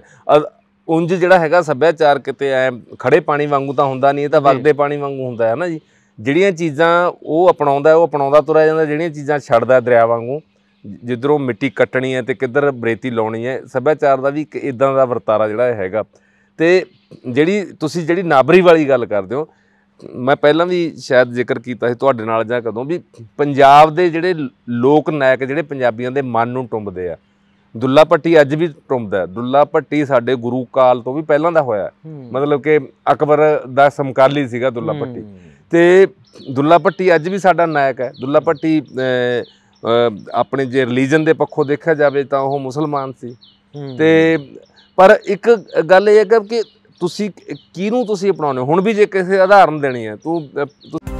ਉਂਝ ਜਿਹੜਾ ਹੈਗਾ ਸੱਭਿਆਚਾਰ ਕਿਤੇ ਐ ਖੜੇ ਪਾਣੀ ਵਾਂਗੂ ਤਾਂ ਹੁੰਦਾ ਨਹੀਂ ਇਹ ਤਾਂ ਵਗਦੇ ਪਾਣੀ ਵਾਂਗੂ ਹੁੰਦਾ ਹੈ ਨਾ ਜੀ ਜਿਹੜੀਆਂ ਚੀਜ਼ਾਂ ਉਹ ਅਪਣਾਉਂਦਾ ਉਹ ਅਪਣਾਉਂਦਾ ਤੁਰਿਆ ਜਾਂਦਾ ਜਿਹੜੀਆਂ ਚੀਜ਼ਾਂ ਛੱਡਦਾ ਦਰਿਆ ਵਾਂਗੂ ਜਿੱਧਰੋਂ ਮਿੱਟੀ ਕੱਟਣੀ ਹੈ ਤੇ ਕਿੱਧਰ ਬਰੇਤੀ ਲਾਉਣੀ ਹੈ ਸੱਭਿਆਚਾਰ ਦਾ ਵੀ ਇੱਕ ਇਦਾਂ ਦਾ ਵਰਤਾਰਾ ਜਿਹੜਾ ਹੈਗਾ ਤੇ ਜਿਹੜੀ ਤੁਸੀਂ ਜਿਹੜੀ ਨਾਬਰੀ ਵਾਲੀ ਗੱਲ ਕਰਦੇ ਹੋ ਮੈਂ ਪਹਿਲਾਂ ਵੀ ਸ਼ਾਇਦ ਜ਼ਿਕਰ ਕੀਤਾ ਸੀ ਤੁਹਾਡੇ ਨਾਲ ਜਾਂ ਕਦੋਂ ਵੀ ਪੰਜਾਬ ਦੇ ਜਿਹੜੇ ਲੋਕ ਨਾਇਕ ਜਿਹੜੇ ਪੰਜਾਬੀਆਂ ਦੇ ਮਨ ਨੂੰ ਟੁੰਬਦੇ ਆ ਦੁੱਲਾ ਪੱਟੀ ਅੱਜ ਵੀ ਟੁੰਮਦਾ ਦੁੱਲਾ ਪੱਟੀ ਸਾਡੇ ਗੁਰੂ ਕਾਲ ਤੋਂ ਵੀ ਪਹਿਲਾਂ ਦਾ ਹੋਇਆ ਮਤਲਬ ਕਿ ਅਕਬਰ ਦਾ ਸਮਕਾਲੀ ਸੀਗਾ ਦੁੱਲਾ ਪੱਟੀ ਤੇ ਦੁੱਲਾ ਪੱਟੀ ਅੱਜ ਵੀ ਸਾਡਾ ਨਾਇਕ ਹੈ ਦੁੱਲਾ ਪੱਟੀ ਆਪਣੇ ਜੇ ਰਿਲੀਜੀਅਨ ਦੇ ਪੱਖੋਂ ਦੇਖਿਆ ਜਾਵੇ ਤਾਂ ਉਹ ਮੁਸਲਮਾਨ ਸੀ ਤੇ ਪਰ ਇੱਕ ਗੱਲ ਇਹ ਹੈ ਕਿ ਤੁਸੀਂ ਕਿਹਨੂੰ ਤੁਸੀਂ ਅਪਣਾਉਣੇ ਹੁਣ ਵੀ ਜੇ ਕਿਸੇ ਆਧਾਰਨ ਦੇਣੀ ਹੈ ਤੂੰ